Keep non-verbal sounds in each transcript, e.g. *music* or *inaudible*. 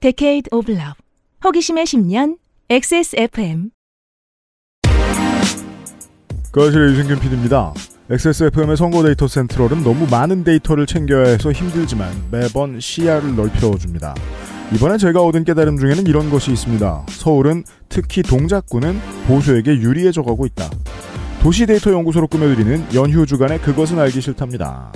Decade of Love 호기심의 10년 XSFM 거실의 유승균 PD입니다. XSFM의 선거 데이터 센트럴은 너무 많은 데이터를 챙겨야 해서 힘들지만 매번 시야를 넓혀줍니다. 이번에 제가 얻은 깨달음 중에는 이런 것이 있습니다. 서울은 특히 동작구는 보수에게 유리해져 가고 있다. 도시데이터 연구소로 꾸며드리는 연휴 주간의 그것은 알기 싫답니다.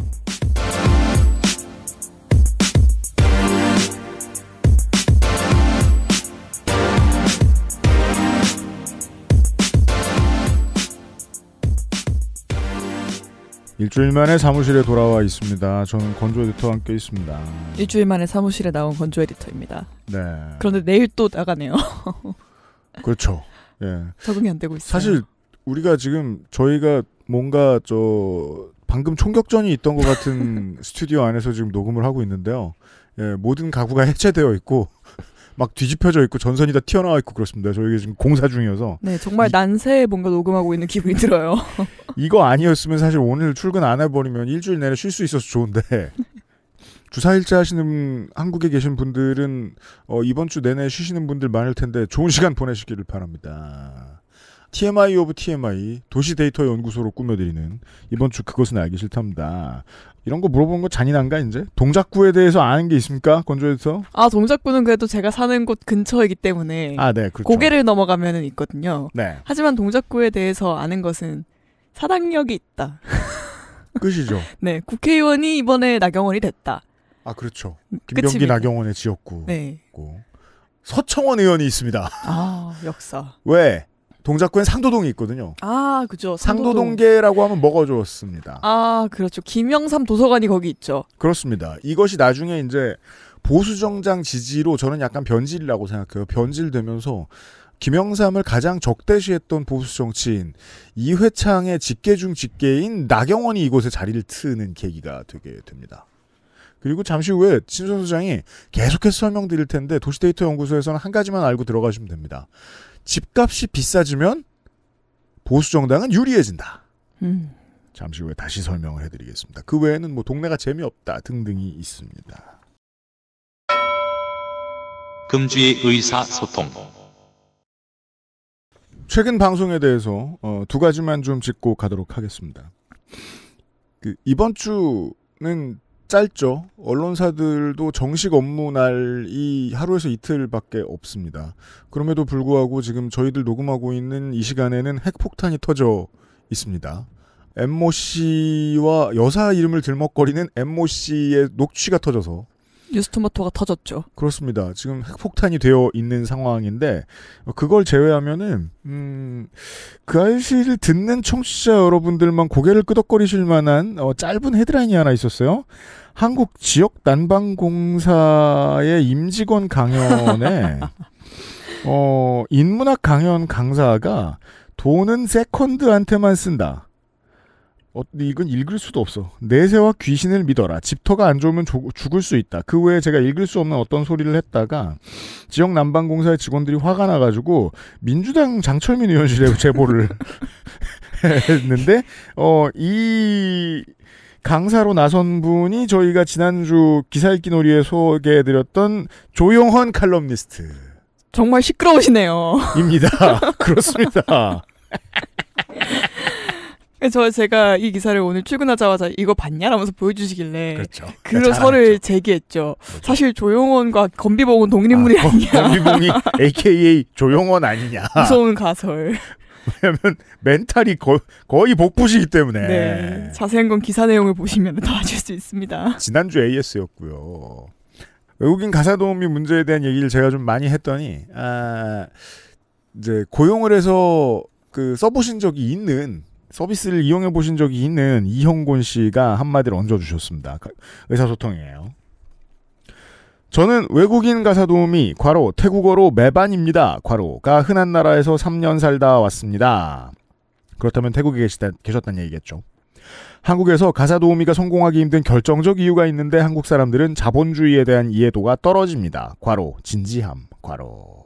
일주일 만에 사무실에 돌아와 있습니다. 저는 건조 에디터와 함께 있습니다. 일주일 만에 사무실에 나온 건조 에디터입니다. 네. 그런데 내일 또 나가네요. *laughs* 그렇죠. 예. 적응이 안 되고 있어요. 사실 우리가 지금 저희가 뭔가 저 방금 총격전이 있던 것 같은 *laughs* 스튜디오 안에서 지금 녹음을 하고 있는데요. 예, 모든 가구가 해체되어 있고 막 뒤집혀져 있고 전선이 다 튀어나와 있고 그렇습니다. 저희가 지금 공사 중이어서. 네, 정말 난세에 뭔가 녹음하고 있는 기분이 들어요. *laughs* 이거 아니었으면 사실 오늘 출근 안 해버리면 일주일 내내 쉴 수 있어서 좋은데. *laughs* 주사일제 하시는 한국에 계신 분들은 어, 이번 주 내내 쉬시는 분들 많을 텐데 좋은 시간 보내시기를 바랍니다. TMI 오브 TMI 도시 데이터 연구소로 꾸며드리는 이번 주 그것은 알기 싫답니다. 이런 거 물어보는 거 잔인한가 이제? 동작구에 대해서 아는 게 있습니까? 건조해서아 동작구는 그래도 제가 사는 곳 근처이기 때문에 아, 네, 그렇죠. 고개를 넘어가면은 있거든요. 네. 하지만 동작구에 대해서 아는 것은 사당력이 있다. *laughs* 끝이죠. *laughs* 네, 국회의원이 이번에 나경원이 됐다. 아 그렇죠. 음, 김병기 끝입니다. 나경원의 지역구. 네. 서청원 의원이 있습니다. 아 역사. 왜 동작구엔 상도동이 있거든요. 아, 그죠. 상도동. 계라고 하면 먹어줬습니다. 아, 그렇죠. 김영삼 도서관이 거기 있죠. 그렇습니다. 이것이 나중에 이제 보수정장 지지로 저는 약간 변질이라고 생각해요. 변질되면서 김영삼을 가장 적대시했던 보수 정치인 이회창의 직계 중 직계인 나경원이 이곳에 자리를 트는 계기가 되게 됩니다. 그리고 잠시 후에 신선 수장이 계속해서 설명드릴 텐데 도시데이터 연구소에서는 한 가지만 알고 들어가시면 됩니다. 집값이 비싸지면 보수 정당은 유리해진다. 음. 잠시 후에 다시 설명을 해드리겠습니다. 그 외에는 뭐 동네가 재미없다 등등이 있습니다. 금주의 의사소통. 최근 방송에 대해서 어, 두 가지만 좀 짚고 가도록 하겠습니다. 그 이번 주는 짧죠. 언론사들도 정식 업무 날이 하루에서 이틀밖에 없습니다. 그럼에도 불구하고 지금 저희들 녹음하고 있는 이 시간에는 핵폭탄이 터져 있습니다. 엠모 씨와 여사 이름을 들먹거리는 엠모 씨의 녹취가 터져서 뉴스토마토가 터졌죠. 그렇습니다. 지금 핵폭탄이 되어 있는 상황인데 그걸 제외하면은 음, 그 아이씨를 듣는 청취자 여러분들만 고개를 끄덕거리실 만한 어, 짧은 헤드라인이 하나 있었어요. 한국 지역 난방공사의 임직원 강연에 *laughs* 어, 인문학 강연 강사가 돈은 세컨드한테만 쓴다. 어, 이건 읽을 수도 없어. 내세와 귀신을 믿어라. 집터가 안 좋으면 조, 죽을 수 있다. 그 외에 제가 읽을 수 없는 어떤 소리를 했다가 지역 난방공사의 직원들이 화가 나가지고 민주당 장철민 의원실에 제보를 *laughs* 했는데 어, 이 강사로 나선 분이 저희가 지난주 기사 읽기 놀이에 소개해드렸던 조용헌 칼럼니스트. 정말 시끄러우시네요. 입니다. *laughs* 그렇습니다. *laughs* 저 제가 이 기사를 오늘 출근하자마자 이거 봤냐? 라면서 보여주시길래 그렇죠. 그 설을 제기했죠. 그렇죠. 사실 조용원과 건비봉은 아, 독립물이 아, 니냐 건비봉이 AKA 조용원 아니냐. 무서운 가설. *laughs* 왜냐하면 멘탈이 거, 거의 복부시기 때문에. 네. 자세한 건 기사 내용을 보시면 더 아실 수 있습니다. 지난주 AS였고요. 외국인 가사 도우미 문제에 대한 얘기를 제가 좀 많이 했더니 아, 이제 고용을 해서 그 써보신 적이 있는 서비스를 이용해 보신 적이 있는 이형곤 씨가 한마디를 얹어 주셨습니다. 그 의사소통이에요. 저는 외국인 가사 도우미, 과로, 태국어로 매반입니다. 과로가 흔한 나라에서 3년 살다 왔습니다. 그렇다면 태국에 계시다, 계셨단 얘기겠죠. 한국에서 가사 도우미가 성공하기 힘든 결정적 이유가 있는데 한국 사람들은 자본주의에 대한 이해도가 떨어집니다. 과로, 진지함, 과로.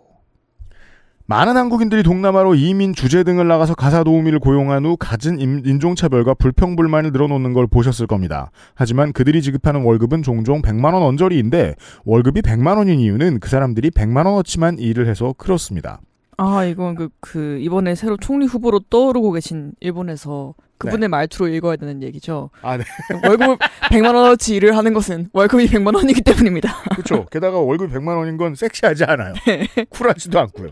많은 한국인들이 동남아로 이민 주재 등을 나가서 가사 도우미를 고용한 후 갖은 인종차별과 불평불만을 늘어놓는 걸 보셨을 겁니다. 하지만 그들이 지급하는 월급은 종종 100만원 언저리인데 월급이 100만원인 이유는 그 사람들이 100만원어치만 일을 해서 그렇습니다. 아, 이건 그, 그, 이번에 새로 총리 후보로 떠오르고 계신 일본에서 그분의 네. 말투로 읽어야 되는 얘기죠. 아, 네. 월급 100만 *laughs* 원어치 일을 하는 것은 월급이 100만 원이기 때문입니다. 그렇죠. 게다가 월급 100만 원인 건 섹시하지 않아요. *laughs* 네. 쿨하지도 않고요.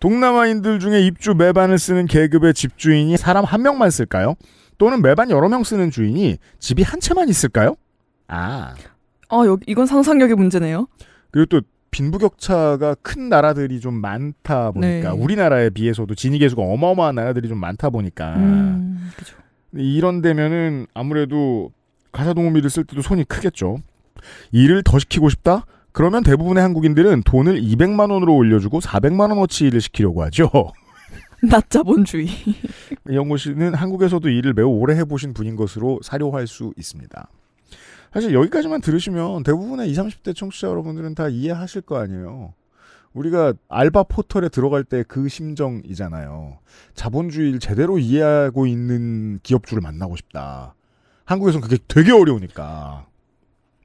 동남아인들 중에 입주 매반을 쓰는 계급의 집주인이 사람 한 명만 쓸까요? 또는 매반 여러 명 쓰는 주인이 집이 한 채만 있을까요? 아. 어, 여기, 이건 상상력의 문제네요. 그리고 또 빈부격차가 큰 나라들이 좀 많다 보니까 네. 우리나라에 비해서도 진위계수가 어마어마한 나라들이 좀 많다 보니까 음, 이런 데면은 아무래도 가사동호미를 쓸 때도 손이 크겠죠. 일을 더 시키고 싶다? 그러면 대부분의 한국인들은 돈을 200만 원으로 올려주고 400만 원어치 일을 시키려고 하죠. 낮자본주의. *laughs* *laughs* 영고 씨는 한국에서도 일을 매우 오래 해보신 분인 것으로 사료할 수 있습니다. 사실 여기까지만 들으시면 대부분의 20, 30대 청취자 여러분들은 다 이해하실 거 아니에요. 우리가 알바 포털에 들어갈 때 그 심정이잖아요. 자본주의를 제대로 이해하고 있는 기업주를 만나고 싶다. 한국에서는 그게 되게 어려우니까.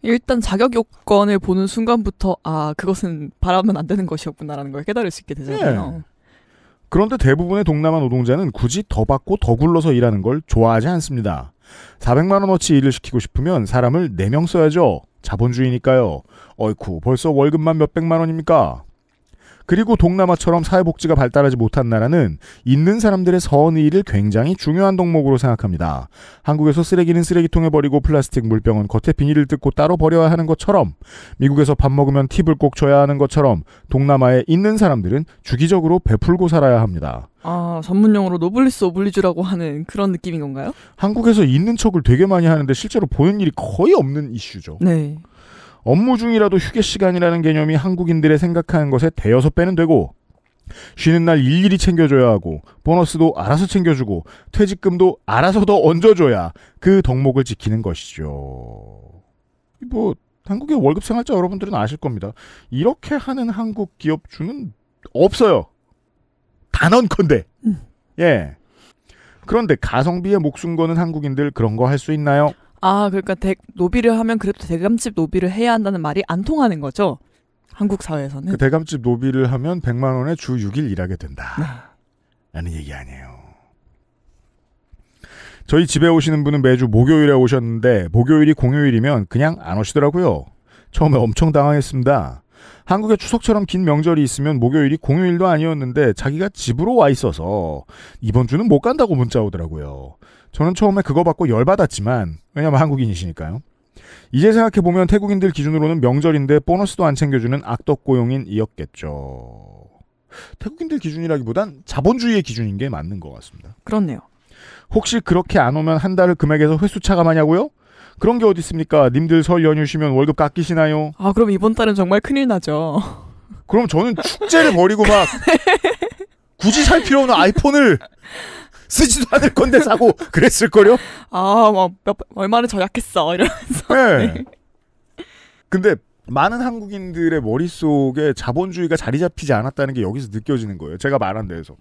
일단 자격 요건을 보는 순간부터 아 그것은 바라면 안 되는 것이었구나라는 걸 깨달을 수 있게 되잖아요. 예. 그런데 대부분의 동남아 노동자는 굳이 더 받고 더 굴러서 일하는 걸 좋아하지 않습니다. 400만 원어치 일을 시키고 싶으면 사람을 4명 써야죠. 자본주의니까요. 어이쿠 벌써 월급만 몇백만 원입니까? 그리고 동남아처럼 사회복지가 발달하지 못한 나라는 있는 사람들의 선의를 굉장히 중요한 덕목으로 생각합니다. 한국에서 쓰레기는 쓰레기통에 버리고 플라스틱 물병은 겉에 비닐을 뜯고 따로 버려야 하는 것처럼 미국에서 밥 먹으면 팁을 꼭 줘야 하는 것처럼 동남아에 있는 사람들은 주기적으로 베풀고 살아야 합니다. 아, 전문용어로 노블리스 오블리주라고 하는 그런 느낌인 건가요? 한국에서 있는 척을 되게 많이 하는데 실제로 보는 일이 거의 없는 이슈죠. 네. 업무 중이라도 휴게 시간이라는 개념이 한국인들의 생각하는 것에 대여섯 배는 되고 쉬는 날 일일이 챙겨줘야 하고 보너스도 알아서 챙겨주고 퇴직금도 알아서 더 얹어줘야 그 덕목을 지키는 것이죠. 뭐 한국의 월급 생활자 여러분들은 아실 겁니다. 이렇게 하는 한국 기업주는 없어요. 단언컨대. 음. 예. 그런데 가성비에 목숨 거는 한국인들 그런 거 할 수 있나요? 아, 그러니까 대, 노비를 하면 그래도 대감집 노비를 해야 한다는 말이 안 통하는 거죠. 한국 사회에서는. 그 대감집 노비를 하면 100만 원에 주 6일 일하게 된다. 네. 라는 얘기 아니에요. 저희 집에 오시는 분은 매주 목요일에 오셨는데 목요일이 공휴일이면 그냥 안 오시더라고요. 처음에 엄청 당황했습니다. 한국의 추석처럼 긴 명절이 있으면 목요일이 공휴일도 아니었는데 자기가 집으로 와 있어서 이번 주는 못 간다고 문자 오더라고요. 저는 처음에 그거 받고 열받았지만 왜냐면 한국인이시니까요. 이제 생각해보면 태국인들 기준으로는 명절인데 보너스도 안 챙겨주는 악덕 고용인이었겠죠. 태국인들 기준이라기보단 자본주의의 기준인 게 맞는 것 같습니다. 그렇네요. 혹시 그렇게 안 오면 한 달을 금액에서 횟수 차감하냐고요? 그런 게 어디 있습니까? 님들 설 연휴 쉬면 월급 깎이시나요? 아 그럼 이번 달은 정말 큰일 나죠. 그럼 저는 축제를 벌이고 *laughs* 막 네. 굳이 살 필요 없는 아이폰을 쓰지도 않을 건데 사고 *laughs* 그랬을걸요? 아, 뭐, 몇, 얼마나 절약했어. 이러면서. 네. 네. 근데 많은 한국인들의 머릿속에 자본주의가 자리 잡히지 않았다는 게 여기서 느껴지는 거예요. 제가 말한 데에서.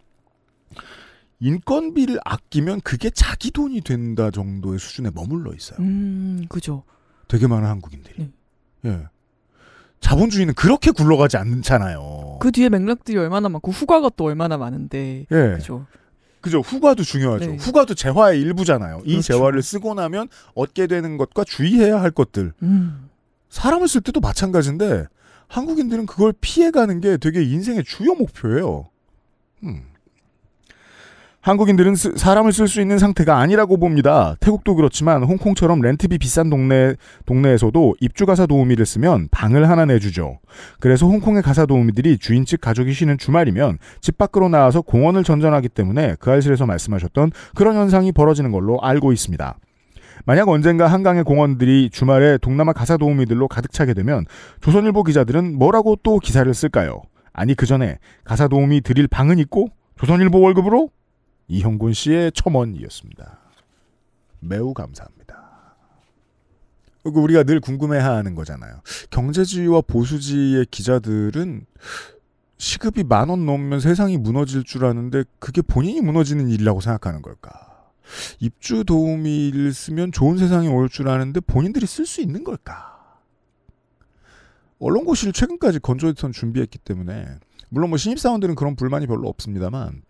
인건비를 아끼면 그게 자기 돈이 된다 정도의 수준에 머물러 있어요. 음, 그죠. 되게 많은 한국인들이. 네. 예. 자본주의는 그렇게 굴러가지 않잖아요. 그 뒤에 맥락들이 얼마나 많고 후과가 또 얼마나 많은데. 예. 그죠. 그죠. 후과도 중요하죠. 네. 후과도 재화의 일부잖아요. 이 그렇죠. 재화를 쓰고 나면 얻게 되는 것과 주의해야 할 것들. 음. 사람을 쓸 때도 마찬가지인데 한국인들은 그걸 피해가는 게 되게 인생의 주요 목표예요. 음. 한국인들은 쓰, 사람을 쓸 수 있는 상태가 아니라고 봅니다. 태국도 그렇지만 홍콩처럼 렌트비 비싼 동네 동네에서도 입주 가사 도우미를 쓰면 방을 하나 내주죠. 그래서 홍콩의 가사 도우미들이 주인 집 가족이 쉬는 주말이면 집 밖으로 나와서 공원을 전전하기 때문에 그 알실에서 말씀하셨던 그런 현상이 벌어지는 걸로 알고 있습니다. 만약 언젠가 한강의 공원들이 주말에 동남아 가사 도우미들로 가득 차게 되면 조선일보 기자들은 뭐라고 또 기사를 쓸까요? 아니 그 전에 가사 도우미 드릴 방은 있고 조선일보 월급으로 이형곤 씨의 첨언이었습니다. 매우 감사합니다. 그리고 우리가 늘 궁금해하는 거잖아요. 경제지와 보수지의 기자들은 시급이 만원 넘으면 세상이 무너질 줄 아는데 그게 본인이 무너지는 일이라고 생각하는 걸까? 입주 도우미를 쓰면 좋은 세상이 올 줄 아는데 본인들이 쓸 수 있는 걸까? 언론고시를 최근까지 건조 에디 준비했기 때문에 물론 뭐 신입사원들은 그런 불만이 별로 없습니다만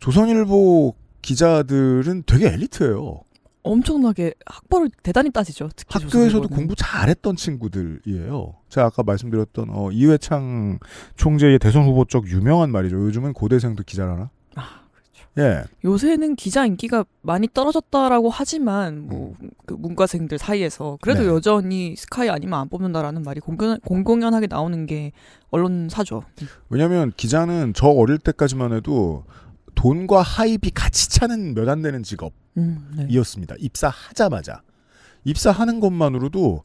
조선일보 기자들은 되게 엘리트예요. 엄청나게 학벌을 대단히 따지죠. 학교에서도 공부 잘했던 친구들이에요. 제가 아까 말씀드렸던 어, 이회창 총재의 대선 후보 쪽 유명한 말이죠. 요즘은 고대생도 기자라나? 아. 그렇죠. 예. 요새는 기자 인기가 많이 떨어졌다라고 하지만 뭐그 음. 문과생들 사이에서 그래도 네. 여전히 스카이 아니면 안 뽑는다라는 말이 공공, 공공연하게 나오는 게 언론사죠. 왜냐하면 기자는 저 어릴 때까지만 해도 돈과 하입이 같이 차는 몇 안 되는 직업이었습니다. 음, 네. 입사하자마자 입사하는 것만으로도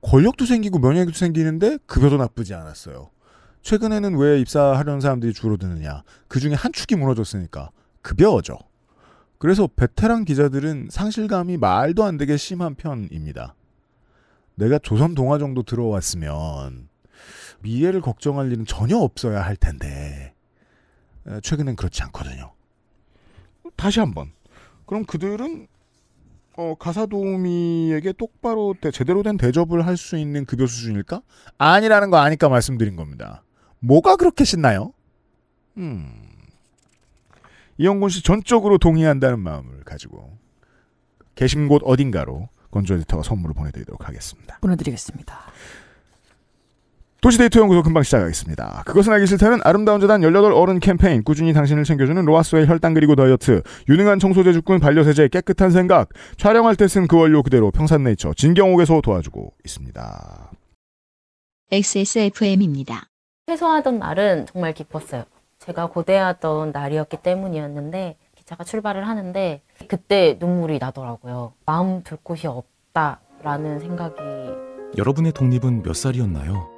권력도 생기고 면역도 생기는데 급여도 나쁘지 않았어요. 최근에는 왜 입사하려는 사람들이 줄어드느냐? 그 중에 한 축이 무너졌으니까 급여죠. 그래서 베테랑 기자들은 상실감이 말도 안 되게 심한 편입니다. 내가 조선 동화 정도 들어왔으면 미래를 걱정할 일은 전혀 없어야 할 텐데 최근엔 그렇지 않거든요. 다시 한번. 그럼 그들은 어, 가사 도우미에게 똑바로 대, 제대로 된 대접을 할 수 있는 급여 수준일까? 아니라는 거 아니까 말씀드린 겁니다. 뭐가 그렇게 신나요? 음. 이영곤 씨 전적으로 동의한다는 마음을 가지고 계신 곳 어딘가로 건조 에디터가 선물을 보내드리도록 하겠습니다. 보내드리겠습니다. 도시데이터 연구소 금방 시작하겠습니다. 그것은 알기 싫다는 아름다운 재단 18 어른 캠페인 꾸준히 당신을 챙겨주는 로아스의 혈당 그리고 다이어트 유능한 청소제주꾼 반려세제 깨끗한 생각 촬영할 때 쓴 그 원료 그대로 평산네이처 진경옥에서 도와주고 있습니다. XSFM입니다. 최소하던 날은 정말 기뻤어요. 제가 고대하던 날이었기 때문이었는데 기차가 출발을 하는데 그때 눈물이 나더라고요. 마음 둘 곳이 없다라는 생각이 여러분의 독립은 몇 살이었나요?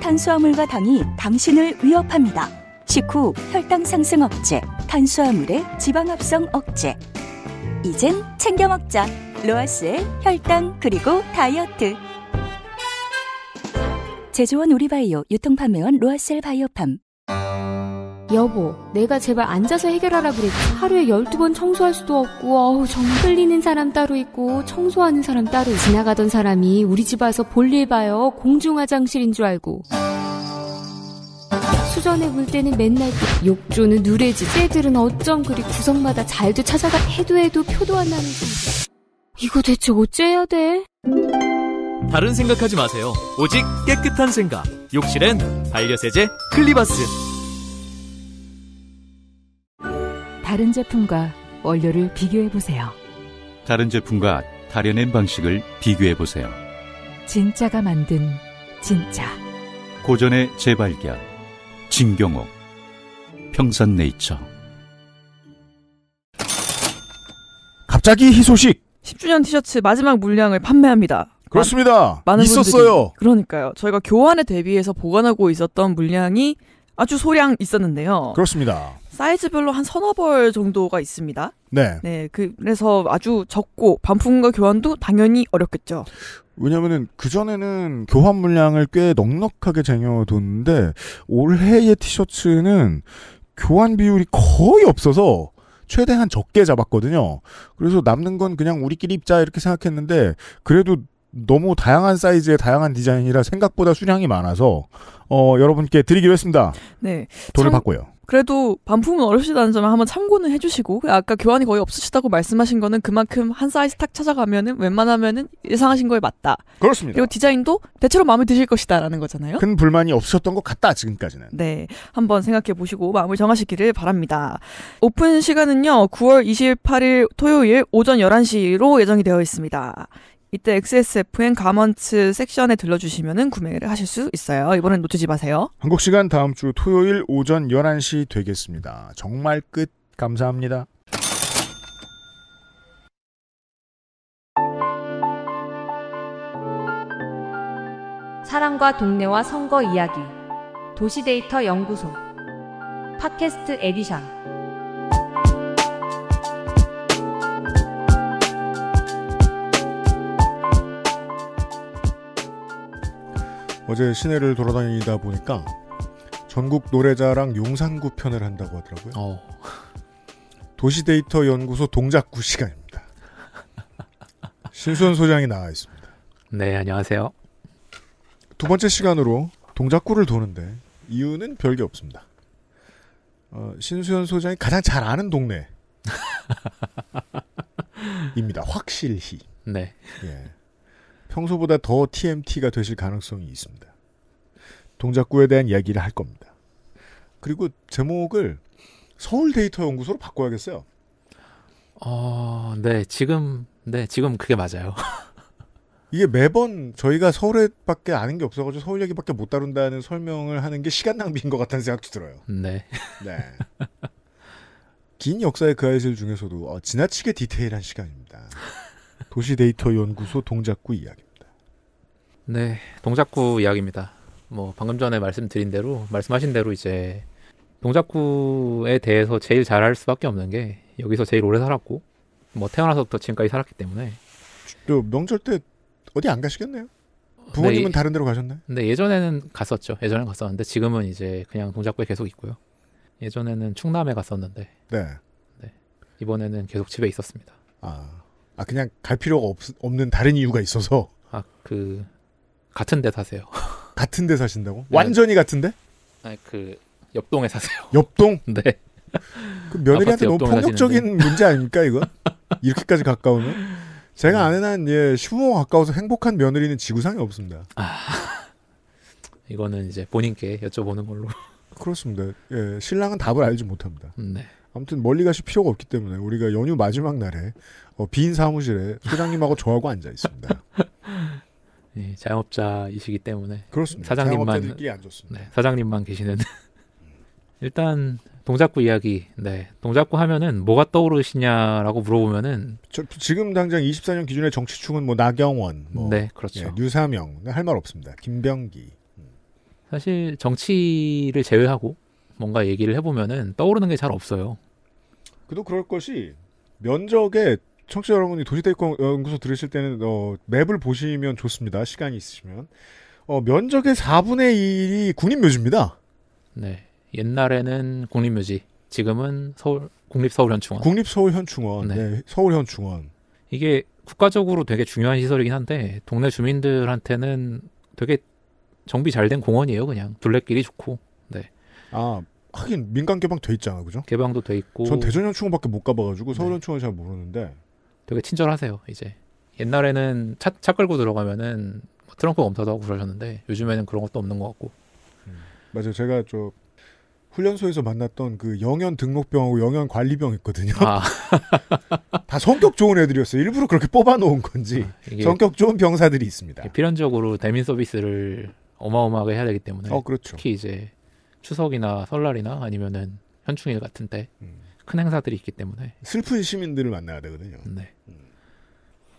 탄수화물과 당이 당신을 위협합니다. 식후 혈당 상승 억제, 탄수화물의 지방 합성 억제. 이젠 챙겨 먹자. 로아스의 혈당 그리고 다이어트. 제조원 우리바이오 유통판매원 로아셀 바이오팜 여보, 내가 제발 앉아서 해결하라 그랬지. 하루에 12번 청소할 수도 없고, 어우, 정 흘리는 사람 따로 있고, 청소하는 사람 따로. 지나가던 사람이 우리 집 와서 볼일 봐요. 공중화장실인 줄 알고. 수전에 물 때는 맨날 욕조는 누레지. 쟤들은 어쩜 그리 구석마다 잘도 찾아가 해도 해도 표도 안 나는지. 이거 대체 어째야 돼? 다른 생각하지 마세요. 오직 깨끗한 생각. 욕실엔 반려세제 클리바스. 다른 제품과 원료를 비교해 보세요. 다른 제품과 다려낸 방식을 비교해 보세요. 진짜가 만든 진짜. 고전의 재발견. 진경옥. 평산네이처. 갑자기 희소식. 10주년 티셔츠 마지막 물량을 판매합니다. 그렇습니다. 많은 있었어요. 분들이, 그러니까요. 저희가 교환에 대비해서 보관하고 있었던 물량이 아주 소량 있었는데요. 그렇습니다. 사이즈별로 한 서너 벌 정도가 있습니다. 네. 네. 그래서 아주 적고 반품과 교환도 당연히 어렵겠죠. 왜냐면은 그전에는 교환 물량을 꽤 넉넉하게 쟁여뒀는데 올해의 티셔츠는 교환 비율이 거의 없어서 최대한 적게 잡았거든요. 그래서 남는 건 그냥 우리끼리 입자 이렇게 생각했는데 그래도 너무 다양한 사이즈의 다양한 디자인이라 생각보다 수량이 많아서 어 여러분께 드리기로 했습니다. 네. 돈을 참, 받고요. 그래도 반품은 어렵시다는 점을 한번 참고는 해주시고 아까 교환이 거의 없으시다고 말씀하신 거는 그만큼 한 사이즈 딱 찾아가면은 웬만하면은 예상하신 거에 맞다. 그렇습니다. 그리고 디자인도 대체로 마음에 드실 것이다라는 거잖아요. 큰 불만이 없으던것 같다 지금까지는. 네, 한번 생각해 보시고 마음을 정하시기를 바랍니다. 오픈 시간은요 9월 28일 토요일 오전 11시로 예정이 되어 있습니다. 이때 XSFM 가먼츠 섹션에 들러주시면 구매를 하실 수 있어요. 이번엔 놓치지 마세요. 한국 시간 다음 주 토요일 오전 11시 되겠습니다. 정말 끝. 감사합니다. 사랑과 동네와 선거 이야기 도시데이터 연구소 팟캐스트 에디션 어제 시내를 돌아다니다 보니까 전국 노래자랑 용산구 편을 한다고 하더라고요. 어. 도시데이터 연구소 동작구 시간입니다. 신수현 소장이 나와 있습니다. 네, 안녕하세요. 두 번째 시간으로 동작구를 도는데 이유는 별게 없습니다. 어, 신수현 소장이 가장 잘 아는 동네입니다. *laughs* 확실히. 네. 예. 평소보다 더 TMT가 되실 가능성이 있습니다. 동작구에 대한 이야기를 할 겁니다. 그리고 제목을 서울 데이터 연구소로 바꿔야겠어요. 어, 네, 지금 네, 지금 그게 맞아요. *laughs* 이게 매번 저희가 서울에밖에 아는 게 없어가지고 서울 얘기밖에 못 다룬다는 설명을 하는 게 시간 낭비인 것 같다는 생각도 들어요. 네. 네. 긴 역사의 그 아이들 중에서도 어, 지나치게 디테일한 시간입니다. 도시 데이터 연구소 동작구 이야기. 네, 동작구 이야기입니다. 뭐 방금 전에 말씀드린 대로 말씀하신 대로 이제 동작구에 대해서 제일 잘할 수밖에 없는 게 여기서 제일 오래 살았고 뭐 태어나서부터 지금까지 살았기 때문에 또 명절 때 어디 안 가시겠네요? 부모님은 네, 다른 데로 가셨나요? 근데 예전에는 갔었죠. 예전에 갔었는데 지금은 이제 그냥 동작구에 계속 있고요. 예전에는 충남에 갔었는데 네. 네. 이번에는 계속 집에 있었습니다. 아, 아 그냥 갈 필요가 없, 없는 다른 이유가 있어서 아그 같은 데 사세요. *laughs* 같은 데 사신다고? 네. 완전히 같은데? 아니 그 옆동에 사세요. *laughs* 옆동? 네. 그 며느리한테 너무 폭력적인 사시는데. 문제 아닙니까 이거? 이렇게까지 가까우면? 제가 음. 아는 한 예, 슈모 가까워서 행복한 며느리는 지구상에 없습니다. 아, 이거는 이제 본인께 여쭤보는 걸로. 그렇습니다. 예, 신랑은 답을 알지 못합니다. 음, 네. 아무튼 멀리 가실 필요가 없기 때문에 우리가 연휴 마지막 날에 어, 빈 사무실에 소장님하고 저하고 앉아 있습니다. *laughs* 예, 자영업자이시기 때문에 그렇습니다. 사장님만 네, 사장님만 계시는 *laughs* 일단 동작구 이야기. 네, 동작구 하면은 뭐가 떠오르시냐라고 물어보면은 저, 지금 당장 24년 기준의 정치충은 뭐 나경원, 뭐, 네, 그렇죠. 예, 유사명 네, 할말 없습니다. 김병기. 음. 사실 정치를 제외하고 뭔가 얘기를 해보면은 떠오르는 게 잘 없어요. 그도 그럴 것이 면적에 청취자 여러분이 도시대입연구소 들으실 때는 어, 맵을 보시면 좋습니다. 시간이 있으시면. 어, 면적의 4분의 1이 국립묘지입니다. 네. 옛날에는 국립묘지, 지금은 서울 국립서울현충원. 국립서울현충원. 네. 네 서울현충원. 이게 국가적으로 되게 중요한 시설이긴 한데 동네 주민들한테는 되게 정비 잘 된 공원이에요, 그냥. 둘레길이 좋고. 네. 아, 하긴 민간 개방 돼 있잖아, 그죠? 개방도 돼 있고. 전 대전 현충원밖에 못 가봐가지고 서울 현충원 잘 모르는데 되게 친절하세요 이제 옛날에는 차, 차 끌고 들어가면은 뭐 트렁크 검사도 하고 그러셨는데 요즘에는 그런 것도 없는 것 같고 음. 맞아요 제가 저 훈련소에서 만났던 그영연 등록병하고 영연 관리병 있거든요. 아. *laughs* 다 성격 좋은 애들이었어요. 일부러 그렇게 뽑아놓은 건지 아, 성격 좋은 병사들이 있습니다. 필연적으로 대민 서비스를 어마어마하게 해야 되기 때문에. 어, 그렇죠. 특히 이제 추석이나 설날이나 아니면은 현충일 같은 때 음. 큰 행사들이 있기 때문에 슬픈 시민들을 만나야 되거든요. 네. 음.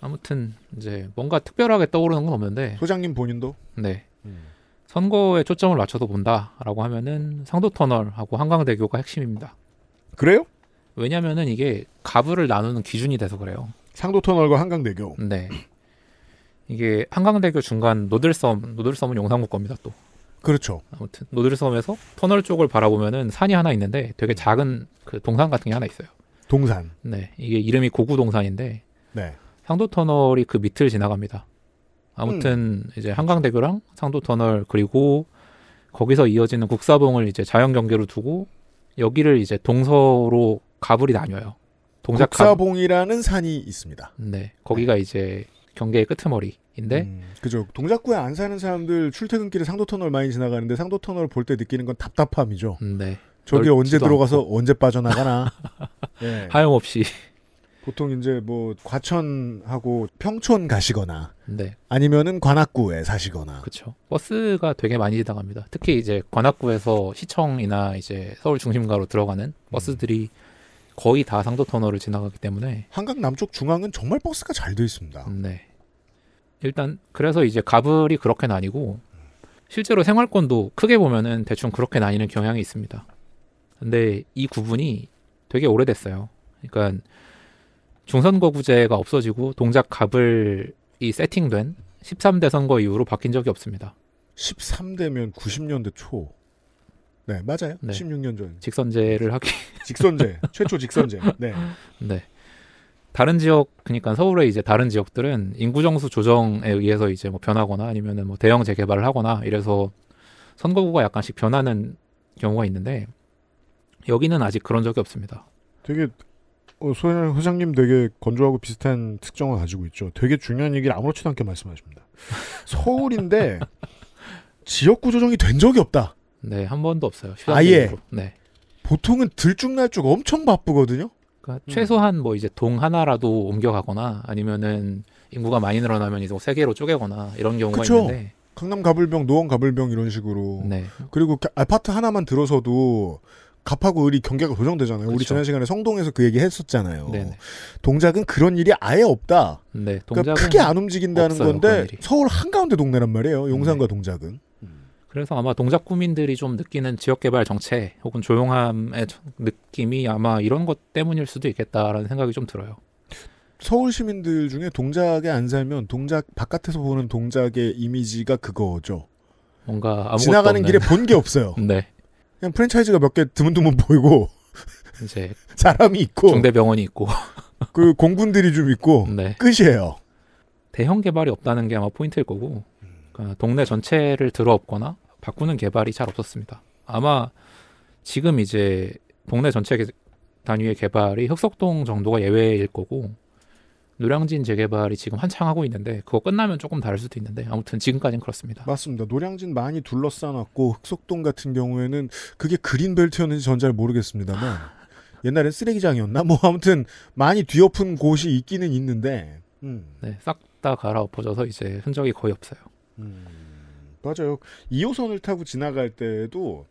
아무튼 이제 뭔가 특별하게 떠오르는 건 없는데 소장님 본인도 네 음. 선거에 초점을 맞춰서 본다라고 하면은 상도 터널하고 한강대교가 핵심입니다. 그래요? 왜냐면은 이게 가부를 나누는 기준이 돼서 그래요. 상도 터널과 한강대교. 네. 이게 한강대교 중간 노들섬, 노들섬은 용산구 겁니다 또. 그렇죠. 아무튼 노들섬에서 터널 쪽을 바라보면은 산이 하나 있는데 되게 작은 그 동산 같은 게 하나 있어요. 동산. 네, 이게 이름이 고구 동산인데 네. 상도 터널이 그 밑을 지나갑니다. 아무튼 음. 이제 한강대교랑 상도 터널 그리고 거기서 이어지는 국사봉을 이제 자연 경계로 두고 여기를 이제 동서로 가불이 나뉘어요. 동작 국사봉이라는 산이 있습니다. 네, 거기가 네. 이제 경계의 끄트머리. 인데 음, 그죠 동작구에 안 사는 사람들 출퇴근길에 상도터널 많이 지나가는데 상도터널 볼 때 느끼는 건 답답함이죠. 음, 네. 저기 언제 들어가서 않고. 언제 빠져나가나 네. *laughs* 하염없이 보통 이제 뭐 과천하고 평촌 가시거나 네. 아니면은 관악구에 사시거나 그렇죠 버스가 되게 많이 지나갑니다 특히 이제 관악구에서 시청이나 이제 서울 중심가로 들어가는 음. 버스들이 거의 다 상도 터널을 지나가기 때문에 한강 남쪽 중앙은 정말 버스가 잘 돼 있습니다. 음, 네. 일단 그래서 이제 가불이 그렇게 나뉘고 실제로 생활권도 크게 보면은 대충 그렇게 나뉘는 경향이 있습니다. 근데 이 구분이 되게 오래됐어요. 그러니까 중선거구제가 없어지고 동작 갑을이 세팅된 13대 선거 이후로 바뀐 적이 없습니다. 13대면 90년대 초. 네, 맞아요. 네. 16년 전. 직선제를 하기. 직선제. 최초 직선제. 네. 네. 다른 지역 그러니까 서울의 이제 다른 지역들은 인구 정수 조정에 의해서 이제 뭐 변하거나 아니면은 뭐 대형 재개발을 하거나 이래서 선거구가 약간씩 변하는 경우가 있는데 여기는 아직 그런 적이 없습니다. 되게 어, 소현 회장님 되게 건조하고 비슷한 특징을 가지고 있죠. 되게 중요한 얘기를 아무렇지도 않게 말씀하십니다. *laughs* 서울인데 지역구 조정이 된 적이 없다. 네, 한 번도 없어요. 아예. 네. 보통은 들쭉날쭉 엄청 바쁘거든요. 그러니까 음. 최소한 뭐 이제 동 하나라도 옮겨가거나 아니면은 인구가 많이 늘어나면 이제 뭐 세계로 쪼개거나 이런 경우가 그쵸? 있는데 강남 가불병, 노원 가불병 이런 식으로 네. 그리고 아파트 하나만 들어서도 갑하고 을이 경계가 조정되잖아요. 그렇 우리 그렇죠. 지난 시간에 성동에서 그 얘기 했었잖아요. 네네. 네. 동작은 그런 일이 아예 없다. 네, 그러니까 크게 안 움직인다는 없어요, 건데 서울 한가운데 동네란 말이에요. 용산과 네. 동작은. 그래서 아마 동작 구민들이 좀 느끼는 지역 개발 정체 혹은 조용함의 느낌이 아마 이런 것 때문일 수도 있겠다라는 생각이 좀 들어요. 서울 시민들 중에 동작에 안 살면 동작 바깥에서 보는 동작의 이미지가 그거죠. 뭔가 지나가는 없는. 길에 본 게 없어요. *laughs* 네. 그냥 프랜차이즈가 몇 개 드문드문 보이고 *laughs* 이제 *laughs* 사람이 있고 중대병원이 있고 그 공군들이 좀 있고 네. 끝이에요. 대형 개발이 없다는 게 아마 포인트일 거고 아, 동네 전체를 들어엎거나 바꾸는 개발이 잘 없었습니다. 아마 지금 이제 동네 전체 단위의 개발이 흑석동 정도가 예외일 거고 노량진 재개발이 지금 한창 하고 있는데 그거 끝나면 조금 다를 수도 있는데 아무튼 지금까지는 그렇습니다. 맞습니다. 노량진 많이 둘러싸놨고 흑석동 같은 경우에는 그게 그린벨트였는지 전 잘 모르겠습니다만 옛날엔 쓰레기장이었나 뭐 아무튼 많이 뒤엎은 곳이 있기는 있는데 음. 네, 싹다 갈아엎어져서 이제 흔적이 거의 없어요. 음, 맞아요. 2호선을 타고 지나갈 때에도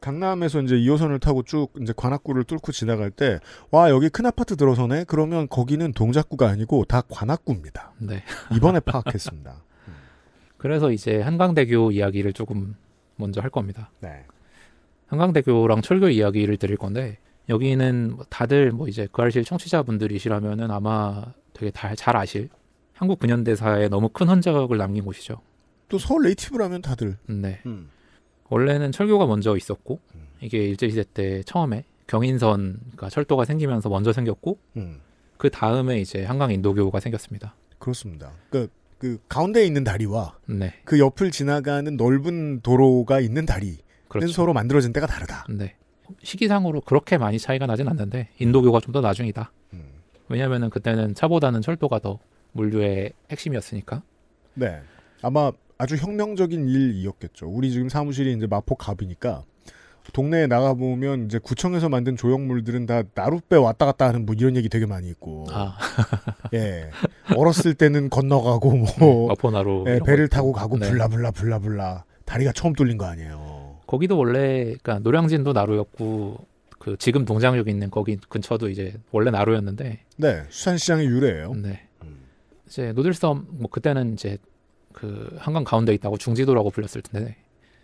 강남에서 이제 2호선을 타고 쭉 이제 관악구를 뚫고 지나갈 때, 와, 여기 큰 아파트 들어서네? 그러면 거기는 동작구가 아니고 다 관악구입니다. 네. 이번에 파악했습니다. *laughs* 그래서 이제 한강대교 이야기를 조금 먼저 할 겁니다. 네. 한강대교랑 철교 이야기를 드릴 건데, 여기는 뭐 다들 뭐 이제 그 알실 청취자분들이시라면은 아마 되게 다, 잘 아실 한국근현대사에 너무 큰 흔적을 남긴 곳이죠. 또 서울 레이티브라면 다들. 네. 음. 원래는 철교가 먼저 있었고 음. 이게 일제 시대 때 처음에 경인선 그러니까 철도가 생기면서 먼저 생겼고 음. 그 다음에 이제 한강 인도교가 생겼습니다. 그렇습니다. 그러그 그 가운데 있는 다리와 네. 그 옆을 지나가는 넓은 도로가 있는 다리는 그렇죠. 서로 만들어진 때가 다르다. 네. 시기상으로 그렇게 많이 차이가 나진 않는데 인도교가 좀 더 나중이다. 음. 왜냐하면 그때는 차보다는 철도가 더 물류의 핵심이었으니까. 네. 아마 아주 혁명적인 일이었겠죠. 우리 지금 사무실이 이제 마포갑이니까 동네에 나가 보면 이제 구청에서 만든 조형물들은 다 나룻배 왔다 갔다 하는 뭐 이런 얘기 되게 많이 있고. 아. *laughs* 예. 얼었을 때는 건너가고 뭐 네, 마포나루 예, 배를 타고 가고 네. 블라블라 블라블라 다리가 처음 뚫린 거 아니에요. 거기도 원래 그러니까 노량진도 나루였고 그 지금 동장역 있는 거기 근처도 이제 원래 나루였는데. 네. 수산시장의 유래예요. 네. 음. 이제 노들섬 뭐 그때는 이제 그 한강 가운데 있다고 중지도라고 불렸을 텐데.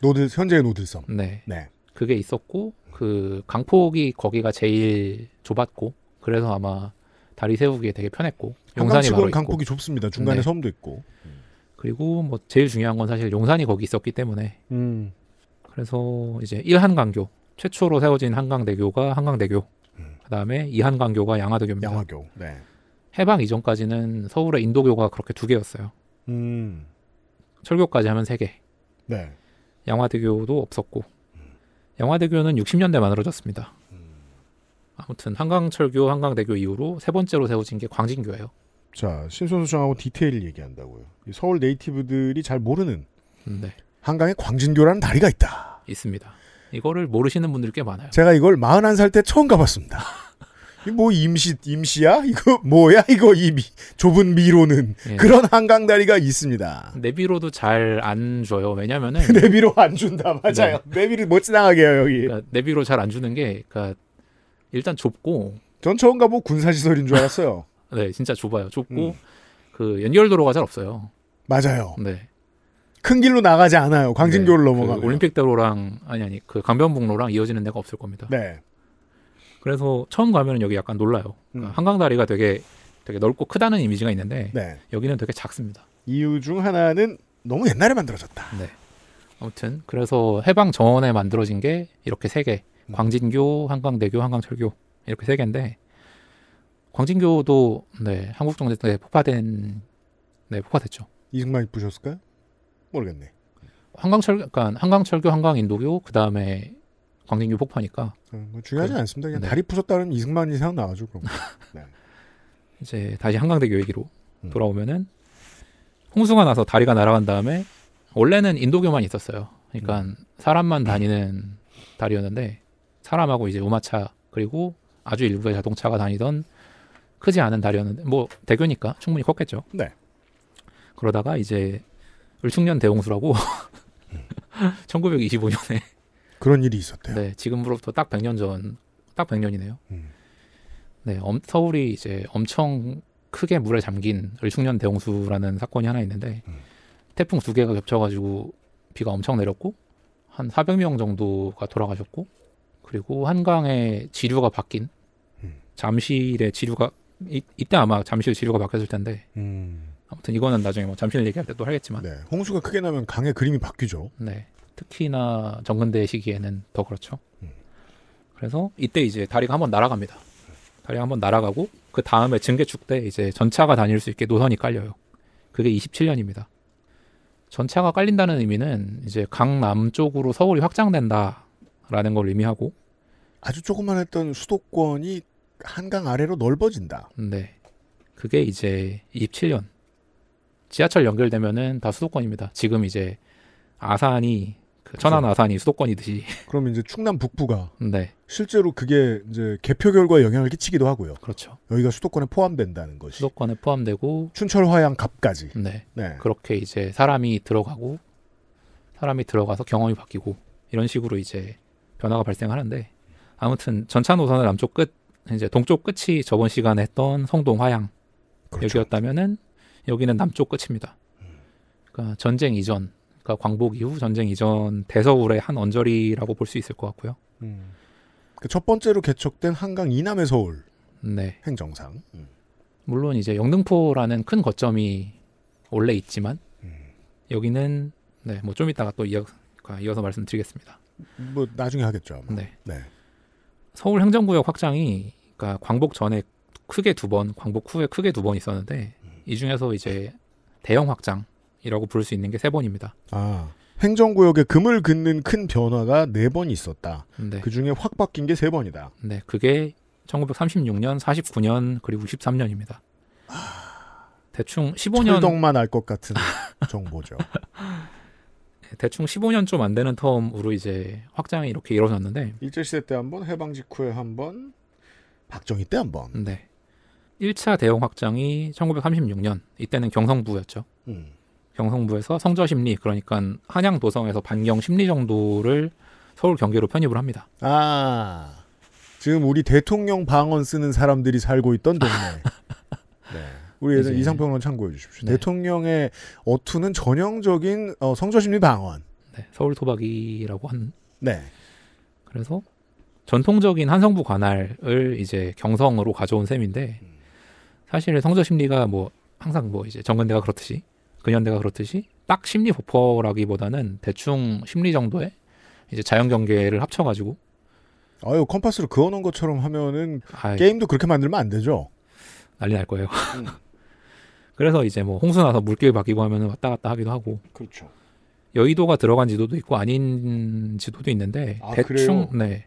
노들 현재의 노들섬. 네. 네. 그게 있었고 그 강폭이 거기가 제일 좁았고 그래서 아마 다리 세우기에 되게 편했고 용산이 바로 강폭이 좁습니다. 중간에 네. 섬도 있고. 그리고 뭐 제일 중요한 건 사실 용산이 거기 있었기 때문에. 음. 그래서 이제 일한강교 최초로 세워진 한강대교가 한강대교. 음. 그다음에 이한강교가 양화대교입니다. 양화교. 네. 해방 이전까지는 서울의 인도교가 그렇게 두 개였어요. 음. 철교까지 하면 3개. 네. 양화대교도 없었고 양화대교는 60년대 만들어졌습니다. 아무튼 한강철교, 한강대교 이후로 세 번째로 세워진 게 광진교예요. 자, 신선수 장하고 디테일을 얘기한다고요. 서울 네이티브들이 잘 모르는 음, 네. 한강에 광진교라는 다리가 있다. 있습니다. 이거를 모르시는 분들 꽤 많아요. 제가 이걸 41살 때 처음 가봤습니다. *laughs* 뭐 임시 임시야? 이거 뭐야? 이거 이 미, 좁은 미로는 예. 그런 한강 다리가 있습니다. 네, 내비로도 잘 안 줘요. 왜냐면은 *laughs* 내비로 안 준다. 네. 맞아요. 네. 내비를 못 지나가게 해요 여기. 그러니까 내비로 잘 안 주는 게 그러니까 일단 좁고. 전 처음 가보 뭐 군사 시설인 줄 알았어요. *laughs* 네, 진짜 좁아요. 좁고 음. 그 연결도로가 잘 없어요. 맞아요. 네. 큰 길로 나가지 않아요. 광진교를 네, 넘어가. 그 올림픽대로랑 아니 아니 그 강변북로랑 이어지는 데가 없을 겁니다. 네. 그래서 처음 가면 은 여기 약간 놀라요. 그러니까 음. 한강 다리가 되게 되게 넓고 크다는 이미지가 있는데 네. 여기는 되게 작습니다. 이유 중 하나는 너무 옛날에 만들어졌다. 네. 아무튼 그래서 해방 전에 만들어진 게 이렇게 세 개. 음. 광진교, 한강대교, 한강철교 이렇게 세 개인데 광진교도 네, 한국 정제 때 폭파된 네, 폭파됐죠. 이승만이 부셨을까요? 모르겠네. 한강철 그러니까 한강철교, 한강인도교 그다음에 광진규 폭파니까. 음, 뭐 중요하지 그, 않습니다. 그냥 네. 다리 부셨다는 이승만이 생각나죠 그럼. *laughs* 네. 이제 다시 한강대교 얘기로 음. 돌아오면은 홍수가 나서 다리가 날아간 다음에 원래는 인도교만 있었어요. 그러니까 음. 사람만 다니는 다리였는데 사람하고 이제 우마차 그리고 아주 일부의 자동차가 다니던 크지 않은 다리였는데 뭐 대교니까 충분히 컸겠죠. 네. 그러다가 이제 을충년 대홍수라고 1925년에 음. *laughs* 그런 일이 있었대요. 네, 지금으로부터 딱 100년 전, 딱 100년이네요. 음. 네, 엄, 서울이 이제 엄청 크게 물에 잠긴 을숙년 대홍수라는 사건이 하나 있는데 음. 태풍 두 개가 겹쳐가지고 비가 엄청 내렸고 한 400명 정도가 돌아가셨고 그리고 한강의 지류가 바뀐 음. 잠실의 지류가 이, 이때 아마 잠실 지류가 바뀌었을 텐데 음. 아무튼 이거는 나중에 뭐 잠실 얘기할 때 또 하겠지만 네, 홍수가 크게 나면 강의 그림이 바뀌죠. 네. 특히나 정근대 시기에는 더 그렇죠. 음. 그래서 이때 이제 다리가 한번 날아갑니다. 다리가 한번 날아가고 그 다음에 증개축 때 이제 전차가 다닐 수 있게 노선이 깔려요. 그게 27년입니다. 전차가 깔린다는 의미는 이제 강남 쪽으로 서울이 확장된다라는 걸 의미하고 아주 조금만 했던 수도권이 한강 아래로 넓어진다. 네. 그게 이제 27년. 지하철 연결되면은 다 수도권입니다. 지금 이제 아산이 그 천안 그렇죠. 아산이 수도권이듯이. 그럼 이제 충남 북부가 *laughs* 네. 실제로 그게 이제 개표 결과에 영향을 끼치기도 하고요. 그렇죠. 여기가 수도권에 포함된다는 것이. 수도권에 포함되고 춘철 화양 갑까지. 네. 네. 그렇게 이제 사람이 들어가고 사람이 들어가서 경험이 바뀌고 이런 식으로 이제 변화가 발생하는데 아무튼 전차 노선의 남쪽 끝 이제 동쪽 끝이 저번 시간에 했던 성동 화양 그렇죠. 여기였다면은 여기는 남쪽 끝입니다. 음. 그러니까 전쟁 이전 그러니까 광복 이후 전쟁 이전 대서울의 한 언저리라고 볼 수 있을 것 같고요. 음. 그첫 번째로 개척된 한강 이남의 서울 네. 행정상. 음. 물론 이제 영등포라는 큰 거점이 원래 있지만 음. 여기는 네, 뭐좀 이따가 또 이어, 서 말씀드리겠습니다. 뭐 나중에 하겠죠. 네. 네. 서울 행정구역 확장이 그러니까 광복 전에 크게 두 번, 광복 후에 크게 두 번 있었는데 음. 이 중에서 이제 대형 확장 변화라고 부를 수 있는 게 세 번입니다. 아. 행정구역의 금을 긋는 큰 변화가 네 번 있었다. 네. 그 중에 확 바뀐 게 세 번이다. 네, 그게 1936년, 49년, 그리고 63년입니다. 하... 대충 15년. 철덕만 알 것 같은 *laughs* 정보죠. 네, 대충 15년 좀 안 되는 텀으로 이제 확장이 이렇게 일어났는데. 일제시대 때한 번, 해방 직후에 한 번, 박정희 때한 번. 네. 1차 대형 확장이 1936년, 이때는 경성부였죠. 음. 경성부에서 성저심리 그러니까 한양 도성에서 반경 심리 정도를 서울 경계로 편입을 합니다. 아 지금 우리 대통령 방언 쓰는 사람들이 살고 있던 동네. *laughs* 네. 우리 예전 이상평론 참고해 주십시오. 네. 대통령의 어투는 전형적인 어, 성저심리 방언. 네, 서울 토박이라고 한. 네. 그래서 전통적인 한성부 관할을 이제 경성으로 가져온 셈인데 음. 사실 성저심리가 뭐 항상 뭐 이제 정근대가 그렇듯이 근현대가 그 그렇듯이 딱 심리 보퍼라기보다는 대충 심리 정도의 이제 자연 경계를 합쳐가지고 아유 컴파스를 그어놓은 것처럼 하면은 아이, 게임도 그렇게 만들면 안 되죠. 난리 날 거예요. *laughs* 음. 그래서 이제 뭐 홍수 나서 물길 바뀌고 하면은 왔다 갔다 하기도 하고. 그렇죠. 여의도가 들어간 지도도 있고 아닌 지도도 있는데 아, 대충 그래요? 네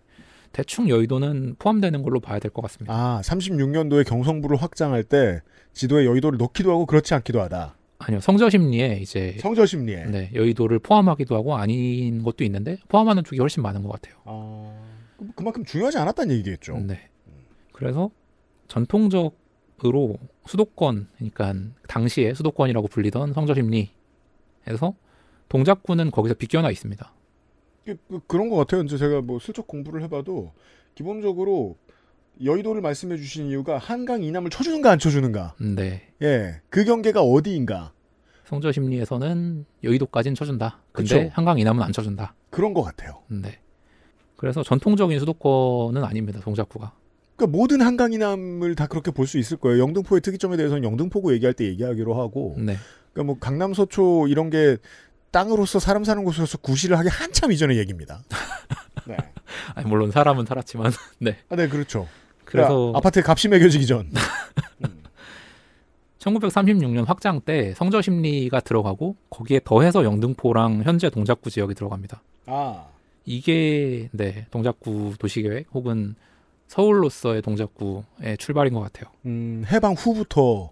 대충 여의도는 포함되는 걸로 봐야 될 것 같습니다. 아 36년도에 경성부를 확장할 때 지도에 여의도를 넣기도 하고 그렇지 않기도 하다. 아니요 성저 심리에 이제 성저 심리에 네 여의도를 포함하기도 하고 아닌 것도 있는데 포함하는 쪽이 훨씬 많은 것 같아요. 어... 그만큼 중요하지 않았다는 얘기겠죠. 네. 그래서 전통적으로 수도권 그러니까 당시에 수도권이라고 불리던 성저 심리에서 동작구는 거기서 비껴나 있습니다. 그, 그, 그런 것 같아요. 이제 제가 뭐 슬쩍 공부를 해봐도 기본적으로 여의도를 말씀해 주신 이유가 한강 이남을 쳐주는가 안 쳐주는가. 네. 예. 그 경계가 어디인가. 성조 심리에서는 여의도까지는 쳐준다. 근데 그쵸? 한강 이남은 안 쳐준다. 그런 것 같아요. 네. 그래서 전통적인 수도권은 아닙니다. 동작구가. 그러니까 모든 한강 이남을 다 그렇게 볼 수 있을 거예요. 영등포의 특이점에 대해서는 영등포구 얘기할 때 얘기하기로 하고. 네. 그러니까 뭐 강남 서초 이런 게 땅으로서 사람 사는 곳으로서 구실을 하기 한참 이전의 얘기입니다. *laughs* 네. 아니, 물론 사람은 살았지만, *laughs* 네. 아, 네, 그렇죠. 그러니까 그래서 아파트 값이 매겨지기 전 1936년 *laughs* 확장 때 성저 심리가 들어가고 거기에 더해서 영등포랑 현재 동작구 지역이 들어갑니다. 아. 이게 네, 동작구 도시계획 혹은 서울로서의 동작구의 출발인 것 같아요. 음, 해방 후부터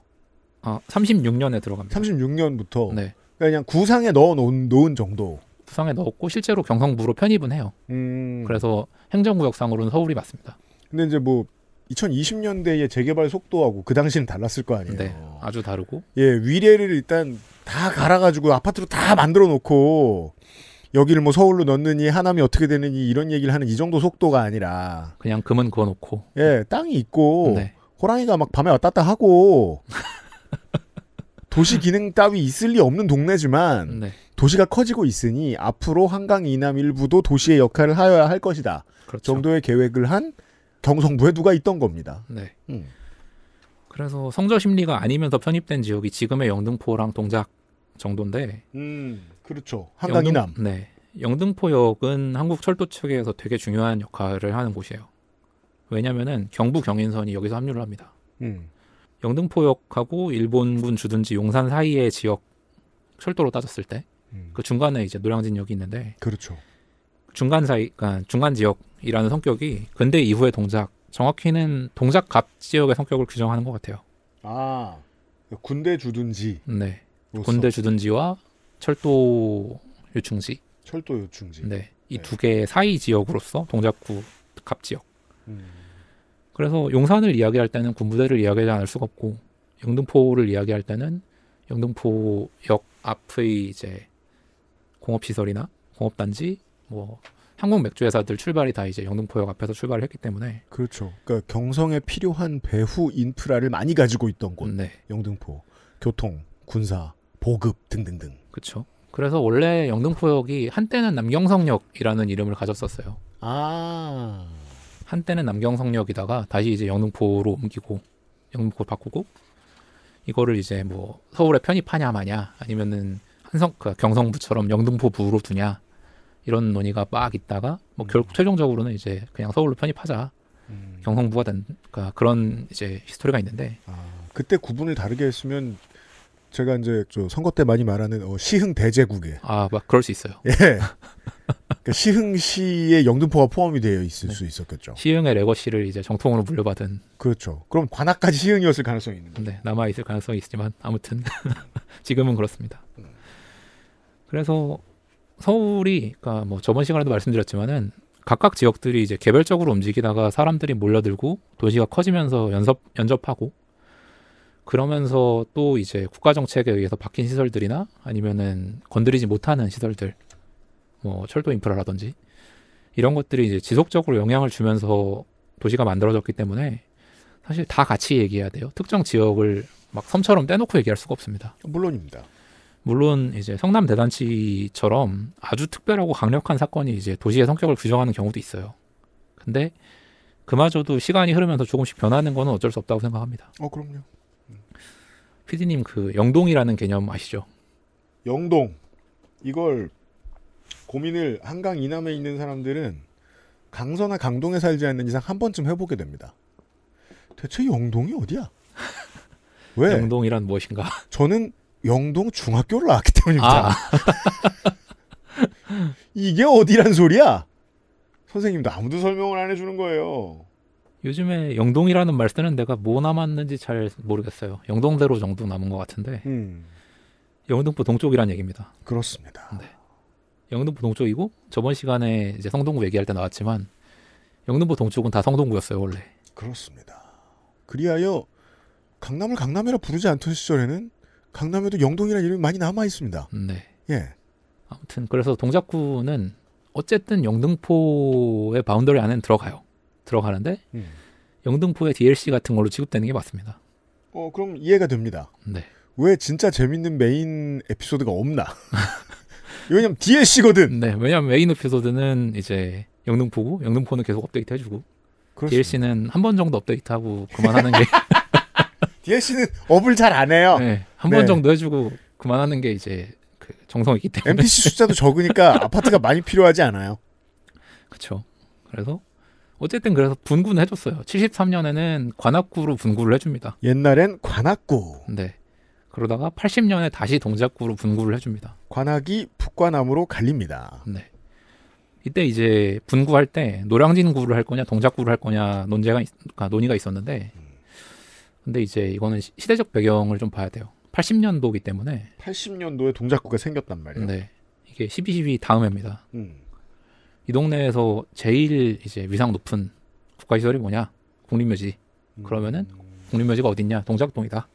아, 어, 36년에 들어갑니다. 36년부터 네. 그러니까 그냥 구상에 넣어 놓은, 놓은 정도. 구상에 넣었고 실제로 경성부로 편입은 해요. 음. 그래서 행정구역상으로는 서울이 맞습니다. 근데 이제 뭐 2020년대의 재개발 속도하고 그 당시는 달랐을 거 아니에요. 네, 아주 다르고. 예, 위례를 일단 다 갈아가지고 아파트로 다 만들어 놓고 여기를 뭐 서울로 넣느니 하남이 어떻게 되느니 이런 얘기를 하는 이 정도 속도가 아니라 그냥 금은 그어놓고 예, 땅이 있고 네. 호랑이가 막 밤에 왔다 갔다 하고 *laughs* 도시 기능 따위 있을 리 없는 동네지만 네. 도시가 커지고 있으니 앞으로 한강 이남 일부도 도시의 역할을 하여야 할 것이다. 그렇죠. 정도의 계획을 한 경성부에 누가 있던 겁니다. 네. 음. 그래서 성적 심리가 아니면서 편입된 지역이 지금의 영등포랑 동작 정도인데. 음, 그렇죠. 한강이 남. 영등, 네. 영등포역은 한국 철도 측에서 되게 중요한 역할을 하는 곳이에요. 왜냐면은 경부 경인선이 여기서 합류를 합니다. 음. 영등포역하고 일본군 주둔지 용산 사이의 지역 철도로 따졌을 때그 음. 그 중간에 이제 노량진역이 있는데 그렇죠. 중간 사이 그러니까 중간 지역 이라는 성격이 근대 이후의 동작, 정확히는 동작 갑 지역의 성격을 규정하는 것 같아요. 아, 군대 주둔지. 네. 로서. 군대 주둔지와 철도 요충지. 철도 요충지. 네. 이두 네. 개의 사이 지역으로서 동작구 갑 지역. 음. 그래서 용산을 이야기할 때는 군부대를 이야기하지 않을 수가 없고 영등포를 이야기할 때는 영등포역 앞의 이제 공업시설이나 공업단지 뭐 한국 맥주 회사들 출발이 다 이제 영등포역 앞에서 출발을 했기 때문에 그렇죠. 그러니까 경성에 필요한 배후 인프라를 많이 가지고 있던 곳. 네. 영등포 교통, 군사, 보급 등등등. 그렇죠. 그래서 원래 영등포역이 한때는 남경성역이라는 이름을 가졌었어요. 아. 한때는 남경성역이다가 다시 이제 영등포로 옮기고 영등포 바꾸고 이거를 이제 뭐 서울에 편입하냐 마냐 아니면은 한성 그 경성부처럼 영등포부로 두냐 이런 논의가 막 있다가 뭐 음. 결국 최종적으로는 이제 그냥 서울로 편입하자 음. 경성부가 된 그러니까 그런 이제 히스토리가 있는데 아, 그때 구분을 다르게 했으면 제가 이제 저 선거 때 많이 말하는 어, 시흥 대제국에 아막 그럴 수 있어요. 예. 그러니까 시흥시의 영등포가 포함이 되어 있을 네. 수 있었겠죠. 시흥의 레거시를 이제 정통으로 물려받은 그렇죠. 그럼 관악까지 시흥이었을 가능성이 있는 데 네, 남아 있을 가능성이 있지만 아무튼 *laughs* 지금은 그렇습니다. 음. 그래서 서울이 그러니까 뭐 저번 시간에도 말씀드렸지만은 각각 지역들이 이제 개별적으로 움직이다가 사람들이 몰려들고 도시가 커지면서 연섭, 연접하고 그러면서 또 이제 국가 정책에 의해서 바뀐 시설들이나 아니면은 건드리지 못하는 시설들 뭐 철도 인프라라든지 이런 것들이 이제 지속적으로 영향을 주면서 도시가 만들어졌기 때문에 사실 다 같이 얘기해야 돼요. 특정 지역을 막 섬처럼 떼놓고 얘기할 수가 없습니다. 물론입니다. 물론 이제 성남 대단치처럼 아주 특별하고 강력한 사건이 이제 도시의 성격을 규정하는 경우도 있어요. 근데 그마저도 시간이 흐르면서 조금씩 변하는 거는 어쩔 수 없다고 생각합니다. 어, 그럼요. 피디님 그 영동이라는 개념 아시죠? 영동 이걸 고민을 한강 이남에 있는 사람들은 강서나 강동에 살지 않는 이상 한 번쯤 해보게 됩니다. 대체 영동이 어디야? *laughs* 왜? 영동이란 무엇인가? 저는 영동 중학교를 나왔기 때문입니다. 아. *laughs* 이게 어디란 소리야? 선생님도 아무도 설명을 안 해주는 거예요. 요즘에 영동이라는 말 쓰는 데가 뭐 남았는지 잘 모르겠어요. 영동대로 정도 남은 것 같은데 음. 영등포 동쪽이란 얘기입니다. 그렇습니다. 네. 영등포 동쪽이고 저번 시간에 이제 성동구 얘기할 때 나왔지만 영등포 동쪽은 다 성동구였어요 원래. 그렇습니다. 그리하여 강남을 강남이라 부르지 않던 시절에는 강남에도 영동이라는 이름이 많이 남아 있습니다. 네. 예. 아무튼 그래서 동작구는 어쨌든 영등포의 바운더리 안에 들어가요. 들어가는데 음. 영등포의 DLC 같은 걸로 취급되는 게 맞습니다. 어 그럼 이해가 됩니다. 네. 왜 진짜 재밌는 메인 에피소드가 없나? *laughs* 왜냐면 DLC거든. 네, 왜냐면 메인 에피소드는 이제 영등포고 영등포는 계속 업데이트 해주고 그렇습니다. DLC는 한 번 정도 업데이트하고 그만하는 게 *laughs* DLC는 업을 잘 안 해요. 네, 한번 네. 정도 해주고 그만하는 게 이제 그 정성이기 때문에. NPC *laughs* 숫자도 적으니까 아파트가 많이 필요하지 않아요. 그렇죠. 그래서 어쨌든 그래서 분구는 해줬어요. 73년에는 관악구로 분구를 해줍니다. 옛날엔 관악구. 네. 그러다가 80년에 다시 동작구로 분구를 해줍니다. 관악이 북관암으로 갈립니다. 네. 이때 이제 분구할 때 노량진구를 할 거냐 동작구를 할 거냐 논제가 있, 그러니까 논의가 있었는데 음. 근데 이제 이거는 시대적 배경을 좀 봐야 돼요. 80년도기 때문에 80년도에 동작구가 생겼단 말이에요. 네. 이게 12, 12 다음해입니다. 음. 이 동네에서 제일 이제 위상 높은 국가 시설이 뭐냐? 국립묘지. 음. 그러면은 국립묘지가 어딨냐? 동작동이다.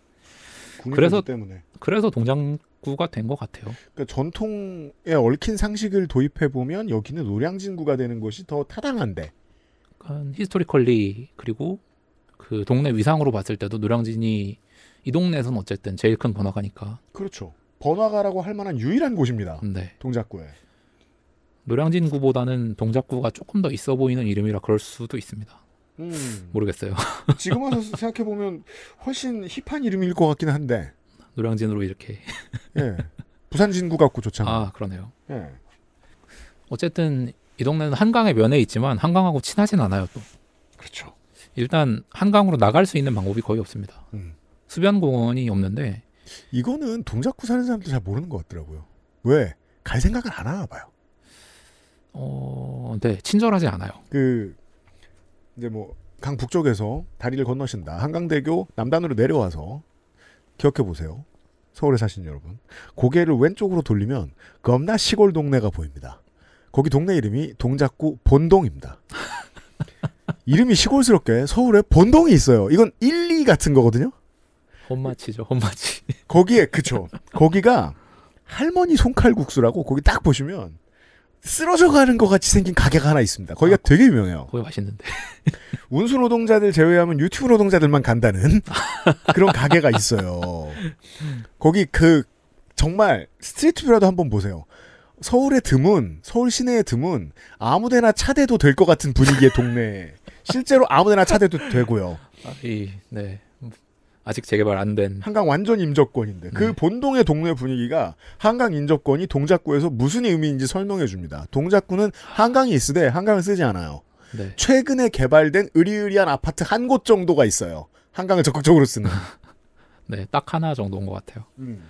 그래서 때문에. 그래서 동작구가 된 것 같아요. 그러니까 전통에 얽힌 상식을 도입해 보면 여기는 노량진구가 되는 것이 더 타당한데. 약간 그러니까 히스토리컬리 그리고 그 동네 위상으로 봤을 때도 노량진이 이 동네에서는 어쨌든 제일 큰 번화가니까. 그렇죠. 번화가라고 할 만한 유일한 곳입니다. 네. 동작구에. 노량진구보다는 동작구가 조금 더 있어 보이는 이름이라 그럴 수도 있습니다. 음. 모르겠어요. *laughs* 지금 와서 생각해 보면 훨씬 힙한 이름일 것 같긴 한데. 노량진으로 이렇게. 예. 부산진구 같고 좋잖아. 아 그러네요. 예. 어쨌든 이 동네는 한강의 면에 있지만 한강하고 친하진 않아요 또. 그렇죠. 일단 한강으로 나갈 수 있는 방법이 거의 없습니다. 음. 수변공원이 없는데 이거는 동작구 사는 사람들 잘 모르는 것 같더라고요. 왜? 갈 생각을 안 하나 봐요. 어, 네, 친절하지 않아요. 그 이제 뭐강 북쪽에서 다리를 건너신다. 한강대교 남단으로 내려와서 기억해 보세요. 서울에 사신 여러분. 고개를 왼쪽으로 돌리면 겁나 시골 동네가 보입니다. 거기 동네 이름이 동작구 본동입니다. *laughs* 이름이 시골스럽게 서울에 본동이 있어요. 이건 1, 2 같은 거거든요. 혼마치죠, 혼마치. 거기에 그쵸. 거기가 할머니 손칼국수라고 거기 딱 보시면 쓰러져 가는 것 같이 생긴 가게가 하나 있습니다. 거기가 아, 되게 유명해요. 거기 맛있는데. *laughs* 운수 노동자들 제외하면 유튜브 노동자들만 간다는 *laughs* 그런 가게가 있어요. 거기 그 정말 스트리트뷰라도 한번 보세요. 서울의 드문 서울 시내의 드문 아무데나 차대도 될 것 같은 분위기의 동네 *laughs* 실제로 아무데나 차대도 되고요. 아, 이, 네. 아직 재개발 안 된. 한강 완전 임접권인데 그 네. 그 본동의 동네 분위기가 한강 임접권이 동작구에서 무슨 의미인지 설명해 줍니다. 동작구는 한강이 있으되 한강을 쓰지 않아요. 네. 최근에 개발된 의리의리한 아파트 한 곳 정도가 있어요. 한강을 적극적으로 쓰는. *laughs* 네, 딱 하나 정도인 것 같아요. 음.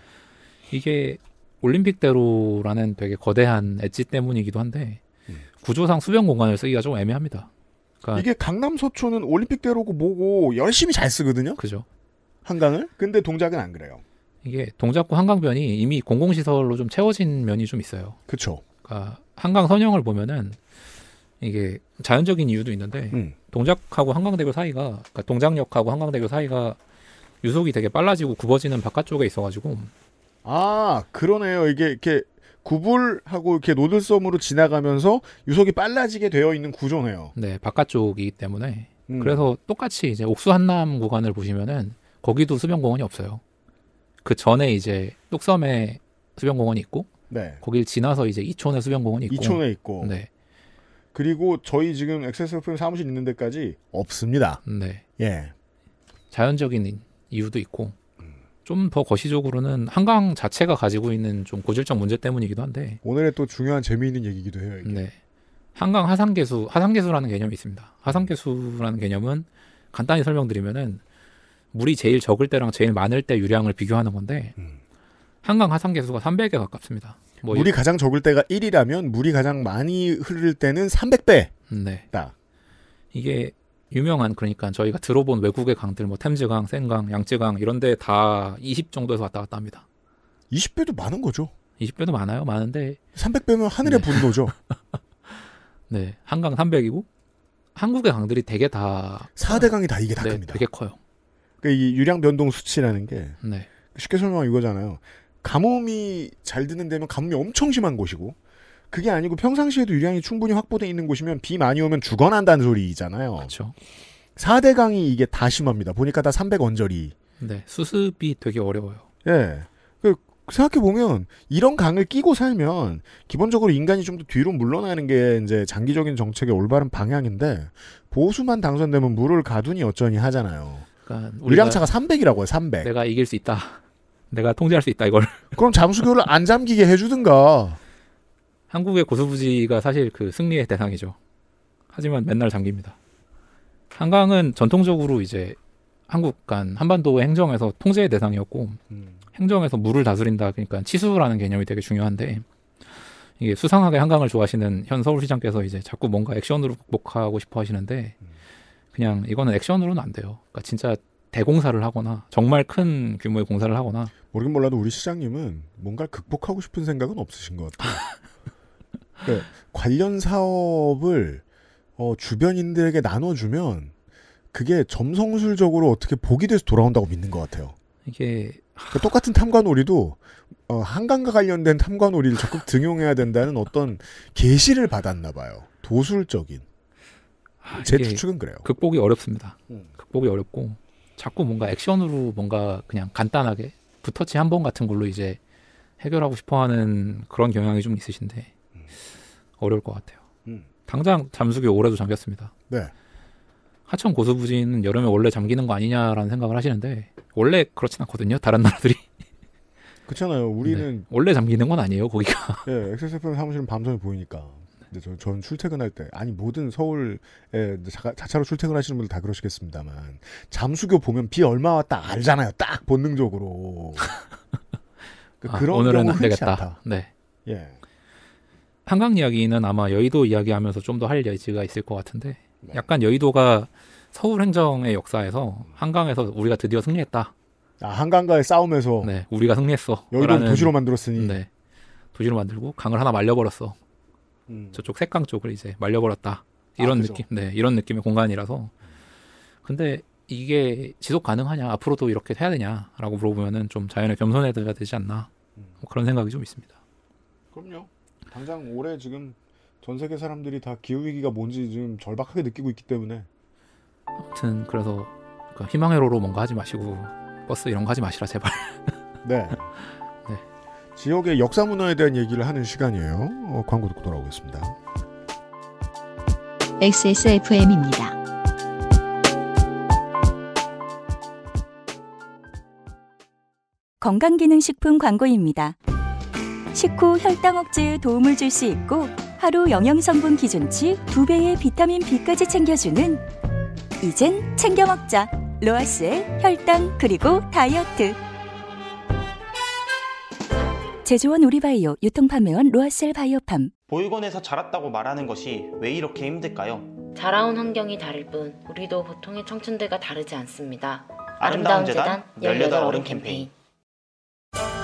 이게 올림픽대로라는 되게 거대한 엣지 때문이기도 한데 음. 구조상 수변 공간을 쓰기가 좀 애매합니다. 그러니까 이게 강남 서초는 올림픽대로고 뭐고 열심히 잘 쓰거든요. 그죠. 한강을. 근데 동작은 안 그래요. 이게 동작구 한강변이 이미 공공시설로 좀 채워진 면이 좀 있어요. 그렇 그러니까 한강 선형을 보면은 이게 자연적인 이유도 있는데 음. 동작하고 한강대교 사이가 그러니까 동작역하고 한강대교 사이가 유속이 되게 빨라지고 굽어지는 바깥쪽에 있어가지고 아, 그러네요. 이게 이렇게 구불하고 이렇게 노들섬으로 지나가면서 유속이 빨라지게 되어 있는 구조네요. 네, 바깥쪽이기 때문에. 음. 그래서 똑같이 이제 옥수 한남 구간을 보시면은 거기도 수변공원이 없어요. 그 전에 이제 뚝섬에 수변공원이 있고, 네. 거길 지나서 이제 이촌에 수변공원이 있고, 이촌에 있고, 네. 그리고 저희 지금 엑세스 FM 사무실 있는 데까지 없습니다. 네. 예. 자연적인 이유도 있고, 좀더 거시적으로는 한강 자체가 가지고 있는 좀 고질적 문제 때문이기도 한데 오늘의 또 중요한 재미있는 얘기기도 해요. 이게. 네. 한강 하상계수 하상계수라는 개념이 있습니다. 하상계수라는 개념은 간단히 설명드리면은 물이 제일 적을 때랑 제일 많을 때 유량을 비교하는 건데 음. 한강 하상계수가 300에 가깝습니다. 뭐 물이 이, 가장 적을 때가 1이라면 물이 가장 많이 흐를 때는 3 0 0배 네. 이게 유명한 그러니까 저희가 들어본 외국의 강들 뭐 템즈강, 센강, 양쯔강 이런 데 다 20 정도에서 왔다 갔다 합니다. 20배도 많은 거죠. 20배도 많아요. 많은데 300배면 하늘의 네. 분노죠. *laughs* 네. 한강 300이고 한국의 강들이 되게 다 4대 강이 다 이게 다 네, 큽니다. 되게 커요. 그러니까 이 유량 변동 수치라는 게 네. 쉽게 설명하면 이거잖아요. 가뭄이 잘 드는 데면 가뭄이 엄청 심한 곳이고 그게 아니고 평상시에도 유량이 충분히 확보돼 있는 곳이면 비 많이 오면 죽어난다는 소리잖아요. 그렇죠. 4대 강이 이게 다 심합니다. 보니까 다 300원절이. 네. 수습이 되게 어려워요. 예. 그 생각해보면 이런 강을 끼고 살면 기본적으로 인간이 좀 더 뒤로 물러나는 게 이제 장기적인 정책의 올바른 방향인데 보수만 당선되면 물을 가두니 어쩌니 하잖아요. 그러니까 유량차가 300이라고요. 300. 내가 이길 수 있다. 내가 통제할 수 있다 이걸. 그럼 잠수교를 안 잠기게 해주든가. 한국의 고수부지가 사실 그 승리의 대상이죠. 하지만 맨날 잠깁니다. 한강은 전통적으로 이제 한국 간 한반도 행정에서 통제의 대상이었고 음. 행정에서 물을 다스린다 그러니까 치수라는 개념이 되게 중요한데 이게 수상하게 한강을 좋아하시는 현 서울시장께서 이제 자꾸 뭔가 액션으로 극복하고 싶어 하시는데 음. 그냥 이거는 액션으로는 안 돼요. 그러니까 진짜 대공사를 하거나 정말 큰 규모의 공사를 하거나 모르긴 몰라도 우리 시장님은 뭔가 극복하고 싶은 생각은 없으신 것 같아요. *laughs* 그 관련 사업을 어, 주변인들에게 나눠주면 그게 점성술적으로 어떻게 보기 돼서 돌아온다고 믿는 것 같아요. 이게 그러니까 똑같은 탐관오리도 어, 한강과 관련된 탐관오리를 적극 *laughs* 등용해야 된다는 어떤 계시를 받았나 봐요. 도술적인. 아, 제 추측은 그래요. 극복이 어렵습니다. 음. 극복이 어렵고 자꾸 뭔가 액션으로 뭔가 그냥 간단하게 붙터치 한 번 같은 걸로 이제 해결하고 싶어하는 그런 경향이 좀 있으신데 어려울 것 같아요. 음. 당장 잠수교 올해도 잠겼습니다. 네. 하천 고수부지는 여름에 원래 잠기는 거 아니냐라는 생각을 하시는데 원래 그렇진 않거든요. 다른 나라들이. *laughs* 그렇잖아요. 우리는 네. 원래 잠기는 건 아니에요. 거기가. 네. *laughs* XSFM 예, 사무실은 밤섬에 보이니까. 근데 저, 전 출퇴근할 때 아니 모든 서울에 자, 차로 출퇴근하시는 분들 다 그러시겠습니다만 잠수교 보면 비 얼마 왔다 알잖아요. 딱 본능적으로. *laughs* 그러니 아, 그런 오늘은 안 되겠다. 않다. 네. 예. 한강 이야기는 아마 여의도 이야기하면서 좀 더 할 여지가 있을 것 같은데 네. 약간 여의도가 서울 행정의 역사에서 한강에서 우리가 드디어 승리했다. 아, 한강과의 싸움에서 네, 우리가 승리했어. 여의도 도시로 만들었으니 네, 도시로 만들고 강을 하나 말려버렸어. 음. 저쪽 색강 쪽을 이제 말려버렸다. 아, 이런 아, 느낌, 네, 이런 느낌의 공간이라서. 근데 이게 지속 가능하냐, 앞으로도 이렇게 해야 되냐라고 물어보면은 좀 자연에 겸손해야 되지 않나 음. 뭐 그런 생각이 좀 있습니다. 그럼요. 당장 올해 지금 전 세계 사람들이 다 기후 위기가 뭔지 지금 절박하게 느끼고 있기 때문에 아무튼 그래서 그 그러니까 희망의 로로 뭔가 하지 마시고 버스 이런 거 하지 마시라 제발. *laughs* 네. *laughs* 네. 지역의 역사 문화에 대한 얘기를 하는 시간이에요. 어, 광고 듣고 돌아오겠습니다. XSFM입니다. 건강기능식품 광고입니다. 식후 혈당 억제에 도움을 줄 수 있고 하루 영양성분 기준치 2배의 비타민 B까지 챙겨주는 이젠 챙겨 먹자 로아스의 혈당 그리고 다이어트 제조원 우리바이오 유통판매원 로아셀 바이오팜 보육원에서 자랐다고 말하는 것이 왜 이렇게 힘들까요? 자라온 환경이 다를 뿐 우리도 보통의 청춘들과 다르지 않습니다 아름다운, 아름다운 재단 18어른 캠페인. 캠페인.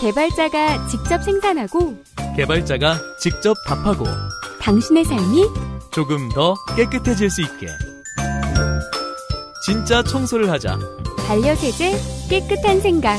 개발자가 직접 생산하고 개발자가 직접 답하고 당신의 삶이 조금 더 깨끗해질 수 있게 진짜 청소를 하자 반려세제 깨끗한 생각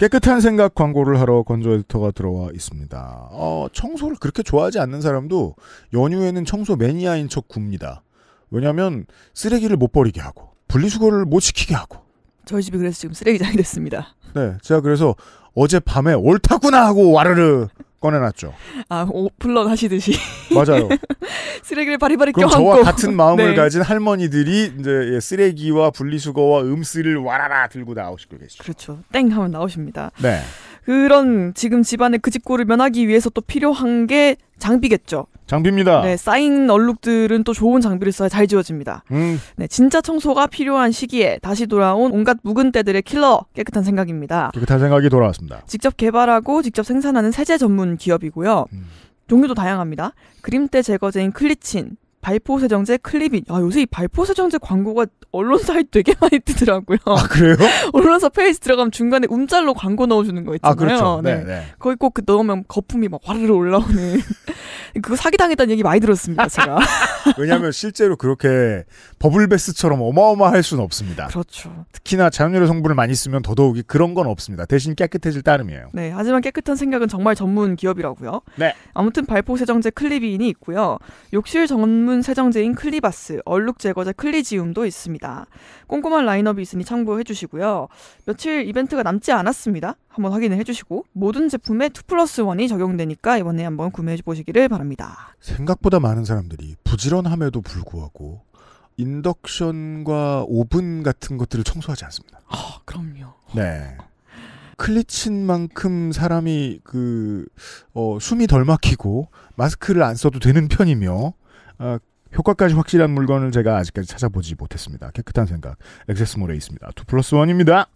깨끗한 생각 광고를 하러 건조 에디터가 들어와 있습니다. 어, 청소를 그렇게 좋아하지 않는 사람도 연휴에는 청소 매니아인 척 굽니다. 왜냐하면 쓰레기를 못 버리게 하고 분리수거를 못 시키게 하고 저희 집이 그래서 지금 쓰레기장이 됐습니다. 네, 제가 그래서 어젯밤에 옳다구나 하고 와르르 꺼내놨죠. 아, 오플런 하시듯이. 맞아요. *laughs* 쓰레기를 바리바리 껴안고. 저와 같은 *laughs* 마음을 네. 가진 할머니들이 이제 예, 쓰레기와 분리수거와 음쓰를 와라라 들고 나오시고 계시죠. 그렇죠. 땡 하면 나오십니다. 네. 그런 지금 집안의 그 집고를 면하기 위해서 또 필요한 게 장비겠죠. 장비입니다. 네, 쌓인 얼룩들은 또 좋은 장비를 써야 잘 지워집니다. 음. 네, 진짜 청소가 필요한 시기에 다시 돌아온 온갖 묵은 때들의 킬러 깨끗한 생각입니다. 깨끗한 생각이 돌아왔습니다. 직접 개발하고 직접 생산하는 세제 전문 기업이고요. 음. 종류도 다양합니다. 그림때 제거제인 클리친, 발포 세정제 클리빈. 아, 요새 이 발포 세정제 광고가 언론 사에 되게 *laughs* 많이 뜨더라고요. 아, 그래요? *laughs* 언론사 페이지 들어가면 중간에 움짤로 광고 넣어주는 거 있잖아요. 아, 그렇죠. 네. 네. 네. 거기 꼭 그 넣으면 거품이 막 와르르 올라오는. *laughs* 그거 사기당했다는 얘기 많이 들었습니다, 제가. 왜냐하면 실제로 그렇게 버블베스처럼 어마어마할 수는 없습니다. 그렇죠. 특히나 자연유래 성분을 많이 쓰면 더더욱이 그런 건 없습니다. 대신 깨끗해질 따름이에요. 네, 하지만 깨끗한 생각은 정말 전문 기업이라고요. 네. 아무튼 발포 세정제 클리빈이 있고요. 욕실 전문 좋은 세정제인 클리바스, 얼룩 제거제 클리지움도 있습니다. 꼼꼼한 라인업이 있으니 참고해 주시고요. 며칠 이벤트가 남지 않았습니다. 한번 확인을 해주시고 모든 제품에 2 플러스 1이 적용되니까 이번에 한번 구매해 보시기를 바랍니다. 생각보다 많은 사람들이 부지런함에도 불구하고 인덕션과 오븐 같은 것들을 청소하지 않습니다. 아, 그럼요. 네. 클리친 만큼 사람이 그, 어, 숨이 덜 막히고 마스크를 안 써도 되는 편이며 어, 효과까지 확실한 물건을 제가 아직까지 찾아보지 못했습니다. 깨끗한 생각. 액세스몰에 있습니다. 2 플러스 1입니다.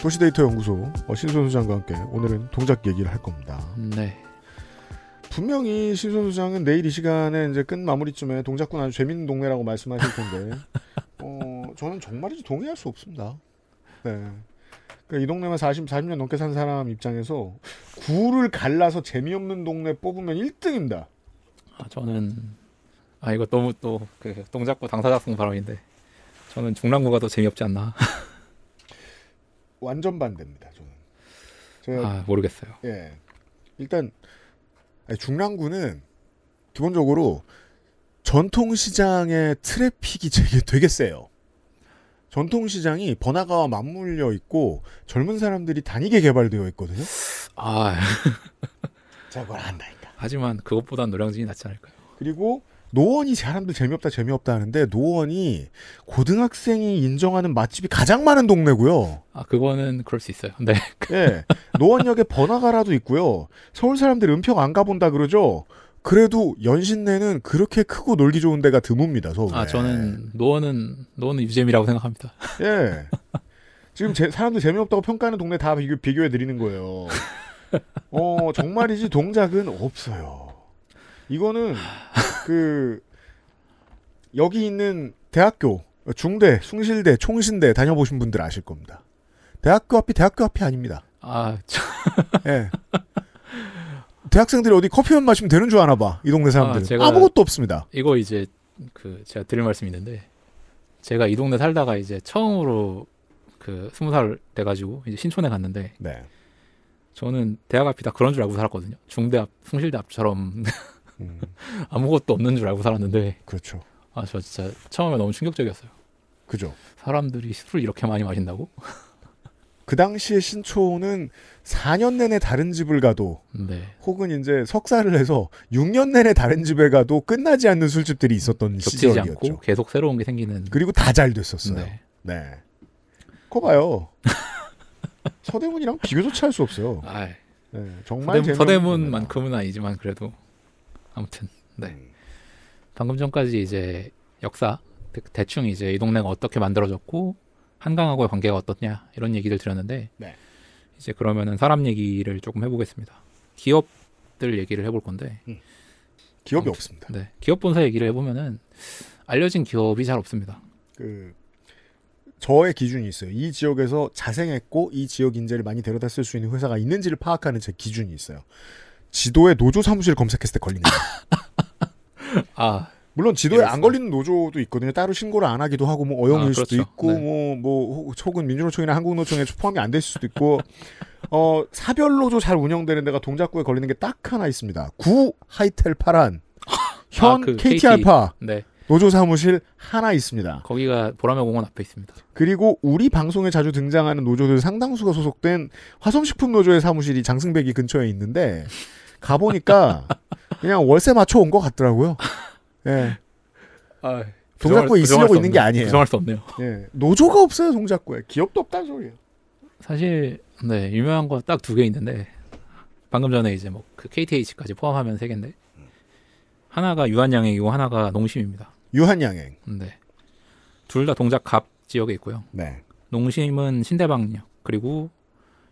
도시데이터 연구소 어, 신선수 장과 함께 오늘은 동작 얘기를 할 겁니다. 네. 분명히 신선 소장은 내일 이 시간에 이제 끝 마무리쯤에 동작군 아주 재밌는 동네라고 말씀하실 텐데 *laughs* 어, 저는 정말이지 동의할 수 없습니다. 네. 그러니까 이 동네만 40, 40년 넘게 산 사람 입장에서 구를 갈라서 재미없는 동네 뽑으면 1등입니다. 아, 저는 아 이거 너무 또 그 동작구 당사자성 발언인데 저는 중랑구가 더 재미없지 않나. *laughs* 완전 반대입니다. 저는. 제가, 아 모르겠어요. 예. 일단 중랑구는 기본적으로 전통시장의 트래픽이 되게, 되게 세요. 전통시장이 번화가와 맞물려 있고 젊은 사람들이 다니게 개발되어 있거든요. 아, 저걸 *laughs* 한다니까. 하지만 그것보단 노량진이 낫지 않을까요? 그리고 노원이 사람들 재미없다 재미없다 하는데 노원이 고등학생이 인정하는 맛집이 가장 많은 동네고요. 아 그거는 그럴 수 있어요. 네. 네. *laughs* 노원역에 번화가라도 있고요. 서울 사람들 은평 안 가본다 그러죠. 그래도 연신내는 그렇게 크고 놀기 좋은 데가 드뭅니다. 서울에. 아 저는 노원은 노원은 유잼이라고 생각합니다. *laughs* 예. 지금 제, 사람들 재미없다고 평가하는 동네 다 비교, 비교해 드리는 거예요. 어 정말이지 동작은 없어요. 이거는 그 여기 있는 대학교, 중대, 숭실대, 총신대 다녀보신 분들 아실 겁니다. 대학교 앞이 대학교 앞이 아닙니다. 아, 참. *laughs* 예. 대학생들이 어디 커피만 마시면 되는 줄 아나 봐. 이 동네 아, 사람들. 아, 무것도 없습니다. 이거 이제 그 제가 드릴 말씀이 있는데 제가 이 동네 살다가 이제 처음으로 그 스무 살돼 가지고 이제 신촌에 갔는데 네. 저는 대학 앞이 다 그런 줄 알고 살았거든요. 중대 앞, 숭실대 앞처럼 *laughs* 음. 아무것도 없는 줄 알고 살았는데. 그렇죠. 아, 저 진짜 처음에 너무 충격적이었어요. 그죠. 사람들이 술을 이렇게 많이 마신다고? *laughs* 그 당시에 신촌은 4년 내내 다른 집을 가도 네. 혹은 이제 석사를 해서 6년 내내 다른 집에 가도 끝나지 않는 술집들이 있었던 시절이었죠. 계속 새로운 게 생기는. 그리고 다 잘 됐었어요. 네. 네. 거 봐요. 서대문이랑 비교조차 할 수 없어요. 아, 네, 정말 서대문, 서대문만큼은 아니지만 그래도 아무튼 네 음. 방금 전까지 이제 역사 대충 이제 이 동네가 어떻게 만들어졌고 한강하고의 관계가 어떻냐 이런 얘기를 드렸는데 네. 이제 그러면은 사람 얘기를 조금 해보겠습니다. 기업들 얘기를 해볼 건데 음. 기업이 아무튼, 없습니다. 네, 기업 본사 얘기를 해보면은 알려진 기업이 잘 없습니다. 그 저의 기준이 있어요. 이 지역에서 자생했고 이 지역 인재를 많이 데려다 쓸 수 있는 회사가 있는지를 파악하는 제 기준이 있어요. 지도에 노조 사무실 검색했을 때 걸린 거예요. *laughs* 아. 물론 지도에 이랬어안 걸리는 노조도 있거든요. 따로 신고를 안 하기도 하고 뭐 어영일 아, 수도 그렇죠. 있고 네. 뭐, 뭐 혹은 민주노총이나 한국노총에 포함이 안 될 수도 있고 어 사별 노조 잘 운영되는 데가 동작구에 걸리는 게 딱 하나 있습니다. 구 하이텔 파란 *laughs* 현 아, 그 KT 알파 네. 노조 사무실 하나 있습니다. 거기가 보라매 공원 앞에 있습니다. 그리고 우리 방송에 자주 등장하는 노조들 상당수가 소속된 화성식품 노조의 사무실이 장승백이 근처에 있는데 가보니까 그냥 월세 맞춰 온 것 같더라고요. 예. 아, 동작구에 있으려고 있는 게 아니에요. 부정할 수 없네요. 예. 노조가 없어요, 동작구에. 기업도 없다는 소리예요. 사실 네, 유명한 거 딱 두 개 있는데 방금 전에 이제 뭐그 KTH까지 포함하면 세 개인데 하나가 유한양행이고 하나가 농심입니다. 유한양행. 네. 둘 다 동작갑 지역에 있고요. 네. 농심은 신대방역 그리고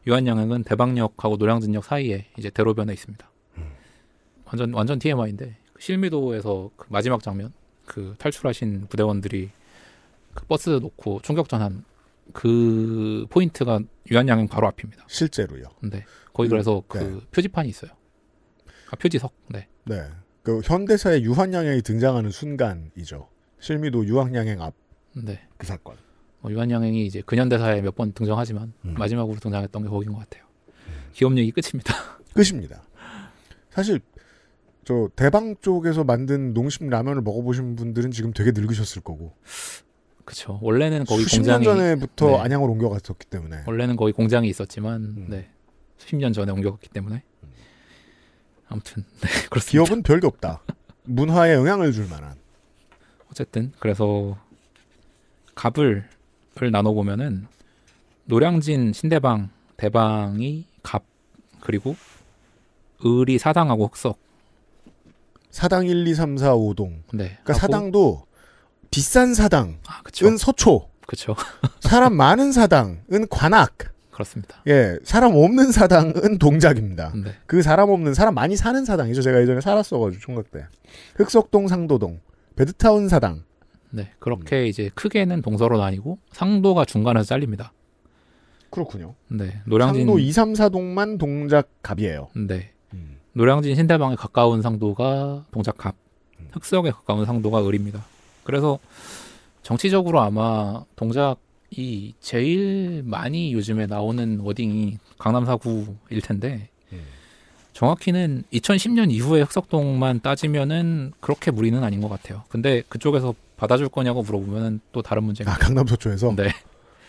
유한양행은 대방역하고 노량진역 사이에 이제 대로변에 있습니다. 완전 완전 TMI인데 실미도에서 그 마지막 장면 그 탈출하신 부대원들이 그 버스 놓고 충격전한 그 포인트가 유한양행 바로 앞입니다. 실제로요. 네. 거기 그, 그래서 그 네. 표지판이 있어요. 아, 표지석. 네. 네. 그 현대사의 유한양행이 등장하는 순간이죠. 실미도 유한양행 앞. 네. 그 사건. 어, 유한양행이 이제 근현대사에 몇 번 등장하지만 음. 마지막으로 등장했던 게 거기인 것 같아요. 기업 력이 끝입니다. 끝입니다. 사실 저 대방 쪽에서 만든 농심 라면을 먹어보신 분들은 지금 되게 늙으셨을 거고. 그렇죠. 원래는 거기 수십 공장이 년 전에부터 네. 안양으로 옮겨갔었기 때문에. 원래는 거기 공장이 있었지만 음. 네. 수십 년 전에 옮겨갔기 때문에. 아무튼 *laughs* 네, 그렇습니다. 기업은 별게 없다. 문화에 영향을 줄 만한. 어쨌든 그래서 갑을 나눠 보면은 노량진 신대방 대방이 갑 그리고 을이 사당하고 흑석 사당 1, 2, 3, 4, 5동. 네. 그러니까 하 아, 사당도 비싼 사당은 아, 서초. 그렇죠. *laughs* 사람 많은 사당은 관악. 그렇습니다. 예, 사람 없는 사당은 동작입니다. 네. 그 사람 없는 사람 많이 사는 사당이죠. 제가 예전에 살았어가지고 총각 때 흑석동, 상도동, 베드타운 사당. 네, 그렇게 음. 이제 크게는 동서로 나뉘고 상도가 중간에서 잘립니다. 그렇군요. 네, 노량진 상도 2, 3, 4동만 동작갑이에요. 네, 노량진 신대방에 가까운 상도가 동작갑, 음. 흑석에 가까운 상도가 을입니다. 그래서 정치적으로 아마 동작이 제일 많이 요즘에 나오는 워딩이 강남 사구일 텐데 음. 정확히는 2010년 이후에 흑석동만 따지면은 그렇게 무리는 아닌 것 같아요. 근데 그쪽에서 받아줄 거냐고 물어보면 은또 다른 문제가. 아, 강남 서초에서? 네.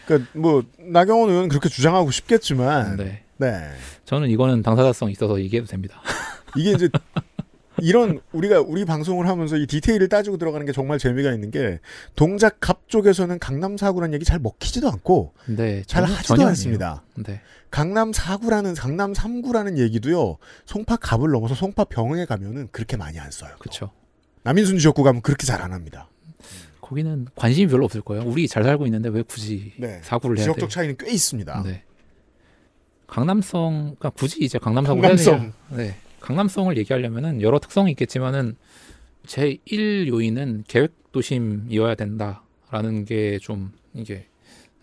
그뭐 그러니까 나경원 의원 그렇게 주장하고 싶겠지만 네. 네. 저는 이거는 당사자성 있어서 얘기해도 됩니다. *laughs* 이게 이제 이런 우리가 우리 방송을 하면서 이 디테일을 따지고 들어가는 게 정말 재미가 있는 게 동작 갑 쪽에서는 강남 사구라는 얘기 잘 먹히지도 않고 네, 잘전 하지도 않습니다. 네. 강남 사구라는 강남 삼구라는 얘기도요. 송파 갑을 넘어서 송파 병에 가면은 그렇게 많이 안 써요. 그렇죠. 남인순 지역구 가면 그렇게 잘 안 합니다. 거기는 관심이 별로 없을 거예요. 우리 잘 살고 있는데 왜 굳이 네. 사구를 해야 돼 지역적 차이는 꽤 있습니다. 네. 강남성, 그러니까 굳이 이제 강남성을 강남성. 네, 강남성을 얘기하려면은 여러 특성이 있겠지만은 제1 요인은 계획 도심이어야 된다라는 게 좀 이게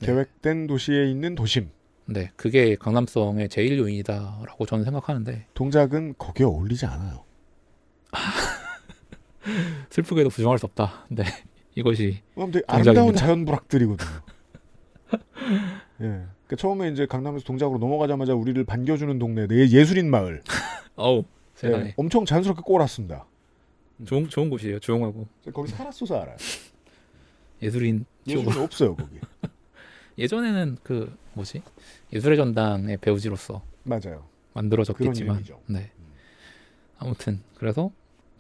네. 계획된 도시에 있는 도심. 네, 그게 강남성의 제1 요인이다라고 저는 생각하는데. 동작은 거기에 어울리지 않아요. *laughs* 슬프게도 부정할 수 없다. 네, 이것이. 아름다운 자연 불락들이거든요. *laughs* 예. 그러니까 처음에 이제 강남에서 동작으로 넘어가자마자 우리를 반겨주는 동네 내 예술인 마을. *laughs* 어우 세상에. 네, 엄청 자연스럽게 꼬랐습니다. 좋은 좋은 곳이에요. 조용하고. 거기 살았어서 알아요. 예술인 예술인 없어요 거기. *laughs* 예전에는 그 뭐지 예술의 전당의 배우지로서 맞아요. 만들어졌겠지만 네. 아무튼 그래서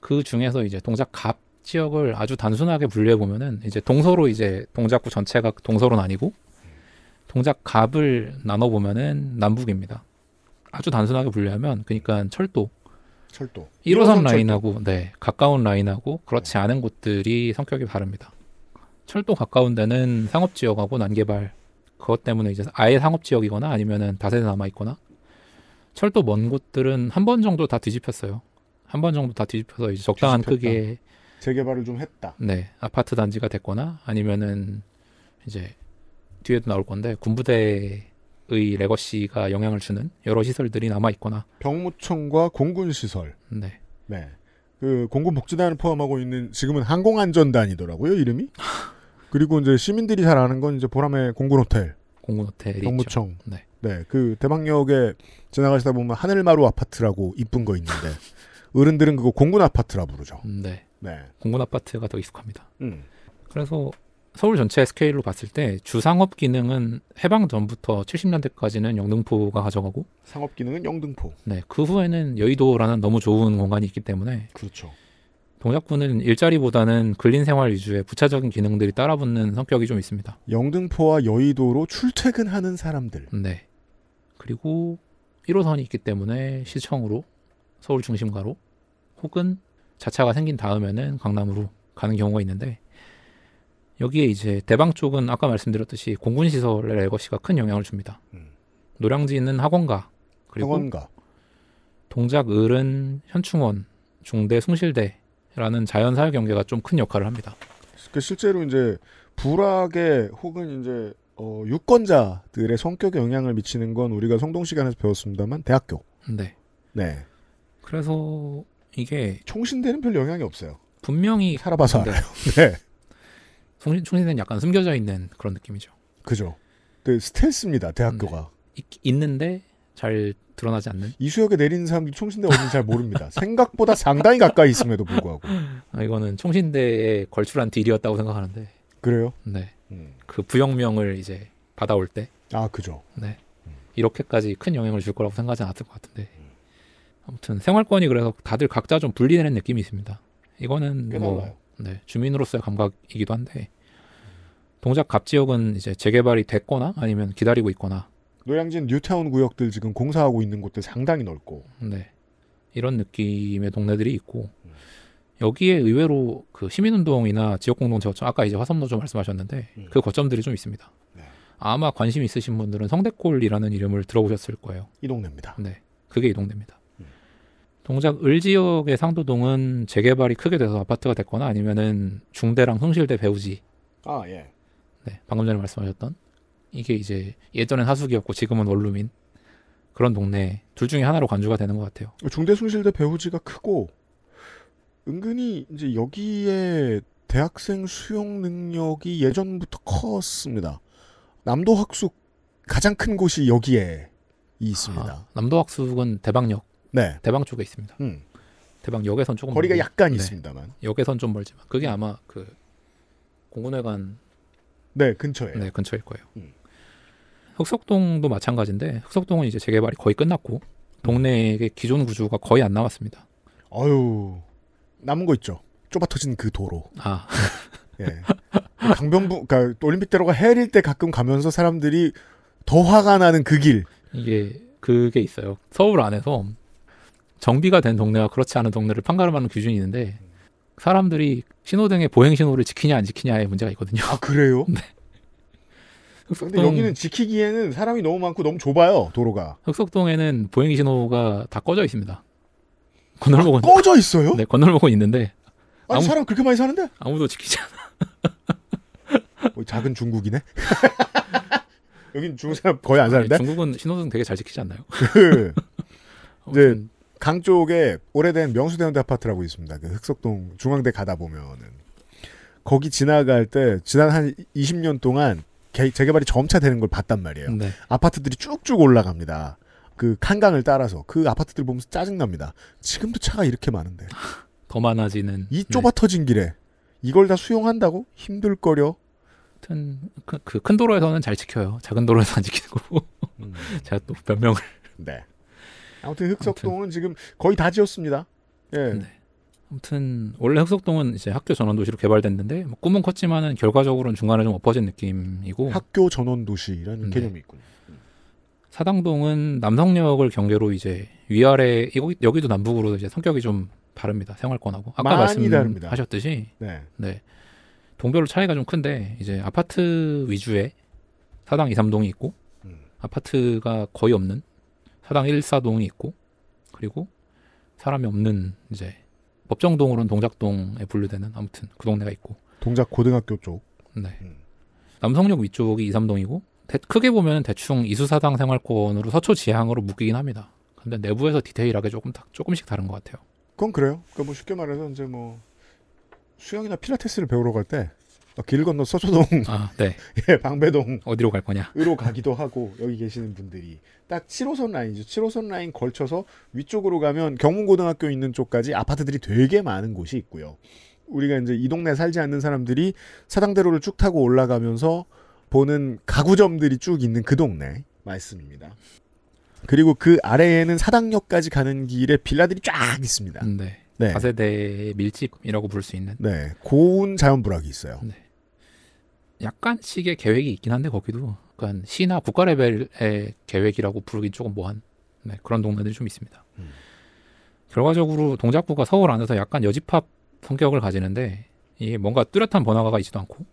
그 중에서 이제 동작 갑 지역을 아주 단순하게 분류해 보면은 이제 동서로 이제 동작구 전체가 동서로 나뉘고 동작 갑을 나눠 보면은 남북입니다. 아주 단순하게 분류하면 그러니까 철도 철도 1호선, 라인하고 철도. 네 가까운 라인하고 그렇지 네. 않은 곳들이 성격이 다릅니다. 철도 가까운 데는 상업 지역하고 난개발 그것 때문에 이제 아예 상업 지역이거나 아니면은 다세대 남아 있거나 철도 먼 곳들은 한 번 정도 다 뒤집혔어요. 한 번 정도 다 뒤집혀서 이제 적당한 뒤집혔다. 크기의 재개발을 좀 했다. 네 아파트 단지가 됐거나 아니면은 이제 뒤에도 나올 건데 군부대의 레거시가 영향을 주는 여러 시설들이 남아 있거나 병무청과 공군 시설. 네. 네. 그 공군 복지단을 포함하고 있는 지금은 항공안전단이더라고요 이름이. *laughs* 그리고 이제 시민들이 잘 아는 건 이제 보람의 공군 호텔. 공군 호텔. 병무청. 있죠. 네. 네. 그 대방역에 지나가시다 보면 하늘마루 아파트라고 이쁜 거 있는데 *laughs* 어른들은 그거 공군 아파트라 부르죠. 음, 네. 네. 공군 아파트가 더 익숙합니다. 음. 그래서 서울 전체 스케일로 봤을 때 주상업 기능은 해방 전부터 70년대까지는 영등포가 가져가고 상업 기능은 영등포. 네, 그 후에는 여의도라는 너무 좋은 공간이 있기 때문에 그렇죠. 동작구는 일자리보다는 근린 생활 위주의 부차적인 기능들이 따라붙는 성격이 좀 있습니다. 영등포와 여의도로 출퇴근하는 사람들. 네. 그리고 1호선이 있기 때문에 시청으로 서울 중심가로 혹은 자차가 생긴 다음에는 강남으로 가는 경우가 있는데 여기에 이제 대방 쪽은 아까 말씀드렸듯이 공군 시설의 레거시가 큰 영향을 줍니다. 음. 노량진은 학원가 그리고 학원가. 동작 을은 현충원, 중대 숭실대라는 자연 사회 경계가 좀 큰 역할을 합니다. 그 실제로 이제 불악의 혹은 이제 어, 유권자들의 성격에 영향을 미치는 건 우리가 성동 시간에서 배웠습니다만 대학교. 네. 네. 그래서 이게 총신대는 별 영향이 없어요. 분명히 살아봐서 네. 알아요. *laughs* 네. 총대는 약간 숨겨져 있는 그런 느낌이죠. 그죠. 네, 스텔스입니다. 대학교가. 네. 있, 는데잘 드러나지 않는. 이수역에 내리 사람들이 총신대 어딘지 잘 모릅니다. *laughs* 생각보다 상당히 가까이 있음에도 불구하고. 아, 이거는 총신대에 걸출한 딜이었다고 생각하는데. 그래요? 네. 음. 그 부역명을 이제 받아올 때. 아, 그죠. 네. 음. 이렇게까지 큰 영향을 줄 거라고 생각하지 않았을 것 같은데. 음. 아무튼 생활권이 그래서 다들 각자 좀 분리되는 느낌이 있습니다. 이거는 뭐 네, 주민으로서의 감각이기도 한데 동작 갑 지역은 이제 재개발이 됐거나 아니면 기다리고 있거나 노량진 뉴타운 구역들 지금 공사하고 있는 곳들 상당히 넓고 네, 이런 느낌의 동네들이 있고 여기에 의외로 그 시민운동이나 지역공동체 거점 아까 이제 화성도좀 말씀하셨는데 음. 그 거점들이 좀 있습니다. 네. 아마 관심 있으신 분들은 성대골이라는 이름을 들어보셨을 거예요. 이 동네입니다. 네, 그게 이 동네입니다. 동작 을 지역의 상도동은 재개발이 크게 돼서 아파트가 됐거나 아니면은 중대랑 흥실대 배우지. 아 예. 네, 방금 전에 말씀하셨던 이게 이제 예전엔 하숙이었고 지금은 원룸인 그런 동네 둘 중에 하나로 간주가 되는 것 같아요. 중대 흥실대 배우지가 크고 은근히 이제 여기에 대학생 수용 능력이 예전부터 컸습니다. 남도 학숙 가장 큰 곳이 여기에 있습니다. 아, 남도 학숙은 대방역 네. 대방 쪽에 있습니다. 음. 대방 역에선 조금 거리가 멀고, 약간 네. 있습니다만 역에선 좀 멀지만 그게 아마 그 공군회관 네 근처에 네 근처일 거예요. 음. 흑석동도 마찬가지인데 흑석동은 이제 재개발이 거의 끝났고 동네의 기존 구조가 거의 안 남았습니다. 아유 남은 거 있죠. 좁아터진 그 도로. 아. 예. 강변부, 그러니까 올림픽대로가 해릴 때 가끔 가면서 사람들이 더 화가 나는 그 길. 이게 그게 있어요. 서울 안에서 정비가 된 동네와 그렇지 않은 동네를 판가름하는 기준이 있는데 사람들이 신호등에 보행 신호를 지키냐 안 지키냐의 문제가 있거든요. 아 그래요? *laughs* 네. 근데 여기는 지키기에는 사람이 너무 많고 너무 좁아요 도로가. 흑석동에는 보행 신호가 다 꺼져 있습니다. 아, 건널목은 아, 꺼져 있어요? 네, 건널목은 있는데. 아니 아무, 사람 그렇게 많이 사는데? 아무도 지키지 않아. 뭐 작은 중국이네. *laughs* 여긴 중국 사람 거의 안 사는데? 중국은 신호등 되게 잘 지키지 않나요? 그 *laughs* 이제 강 쪽에 오래된 명수대원대 아파트라고 있습니다. 그 흑석동 중앙대 가다 보면은 거기 지나갈 때 지난 한 20년 동안 개, 재개발이 점차 되는 걸 봤단 말이에요. 네. 아파트들이 쭉쭉 올라갑니다. 그 한강을 따라서 그 아파트들 보면서 짜증납니다. 지금도 차가 이렇게 많은데 *laughs* 더 많아지는 이 네. 좁아 터진 네. 길에 이걸 다 수용한다고 힘들 거려. 하여튼 그큰 그 도로에서는 잘 지켜요. 작은 도로에서 안 지키고 음. *laughs* 제가 또 몇 명을 네. 아무튼 흑석동은 아무튼. 지금 거의 다 지었습니다. 예. 네. 아무튼 원래 흑석동은 이제 학교 전원 도시로 개발됐는데 뭐 꿈은 컸지만은 결과적으로는 중간에 좀 엎어진 느낌이고 학교 전원 도시라는 네. 개념이 있군요. 음. 사당동은 남성역을 경계로 이제 위아래 여기도 남북으로 이제 성격이 좀 다릅니다. 생활권하고 아까 말씀하셨듯이 네. 네. 동별로 차이가 좀 큰데 이제 아파트 위주의 사당 2, 3동이 있고 음. 아파트가 거의 없는 사당 1사동이 있고 그리고 사람이 없는 이제 법정동으로는 동작동에 분류되는 아무튼 그 동네가 있고 동작 고등학교 쪽. 네. 음. 남성역 위쪽이 2, 3동이고 대, 크게 보면 대충 이수사당 생활권으로 서초 지향으로 묶이긴 합니다. 근데 내부에서 디테일하게 조금 다, 조금씩 다른 것 같아요. 그건 그래요. 그러니까 뭐 쉽게 말해서 이제 뭐 수영이나 필라테스를 배우러 갈때 어, 길 건너 서초동, 아, 네. *laughs* 예, 방배동 어디로 갈 거냐? 으로 가기도 하고 여기 계시는 분들이 딱 7호선 라인이죠. 7호선 라인 걸쳐서 위쪽으로 가면 경문고등학교 있는 쪽까지 아파트들이 되게 많은 곳이 있고요. 우리가 이제 이 동네 살지 않는 사람들이 사당대로를 쭉 타고 올라가면서 보는 가구점들이 쭉 있는 그 동네 말씀입니다. 그리고 그 아래에는 사당역까지 가는 길에 빌라들이 쫙 있습니다. 음, 네. 네. 세대 밀집이라고 부를 수 있는. 네. 고운 자연불확이 있어요. 네. 약간씩의 계획이 있긴 한데 거기도 그간 시나 국가 레벨의 계획이라고 부르긴 조금 뭐한 네, 그런 동네들이 좀 있습니다. 음. 결과적으로 동작구가 서울 안에서 약간 여집합 성격을 가지는데 이게 뭔가 뚜렷한 번화가가 있지도 않고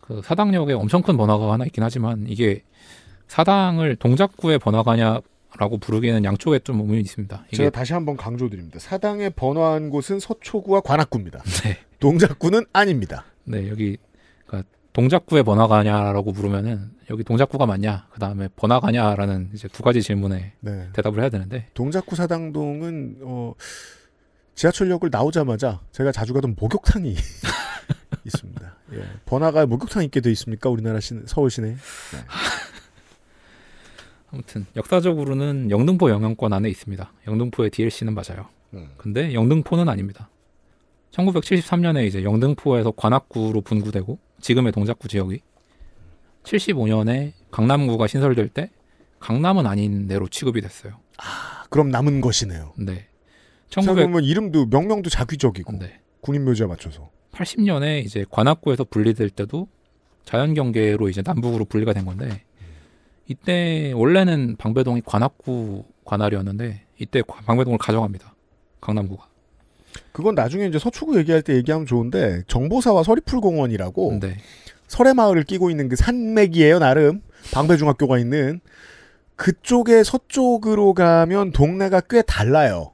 그 사당역에 엄청 큰 번화가가 하나 있긴 하지만 이게 사당을 동작구의 번화가냐라고 부르기에는 양쪽에 좀 의문이 있습니다. 제가 다시 한번 강조드립니다. 사당의 번화한 곳은 서초구와 관악구입니다. *laughs* 네. 동작구는 아닙니다. 네, 여기 그러니까 동작구에 번화가냐라고 물으면은 여기 동작구가 맞냐 그 다음에 번화가냐라는 이제 두 가지 질문에 네. 대답을 해야 되는데 동작구 사당동은 어 지하철역을 나오자마자 제가 자주 가던 목욕탕이 *laughs* 있습니다. 예. 번화가에 목욕탕 있게 돼 있습니까 우리나라 시내, 서울 시내? 네. *laughs* 아무튼 역사적으로는 영등포 영향권 안에 있습니다. 영등포의 DLC는 맞아요. 음. 근데 영등포는 아닙니다. 1973년에 이제 영등포에서 관악구로 분구되고 지금의 동작구 지역이 75년에 강남구가 신설될 때 강남은 아닌 대로 취급이 됐어요. 아, 그럼 남은 것이네요. 네. 1900... 보면 이름도 명명도 자귀적이고 네. 군인묘지에 맞춰서. 80년에 이제 관악구에서 분리될 때도 자연 경계로 이제 남북으로 분리가 된 건데 이때 원래는 방배동이 관악구 관할이었는데 이때 방배동을 가져갑니다. 강남구가. 그건 나중에 이제 서초구 얘기할 때 얘기하면 좋은데 정보사와 서리풀공원이라고 네. 설해마을을 끼고 있는 그 산맥이에요 나름 방배중학교가 있는 그쪽에 서쪽으로 가면 동네가 꽤 달라요.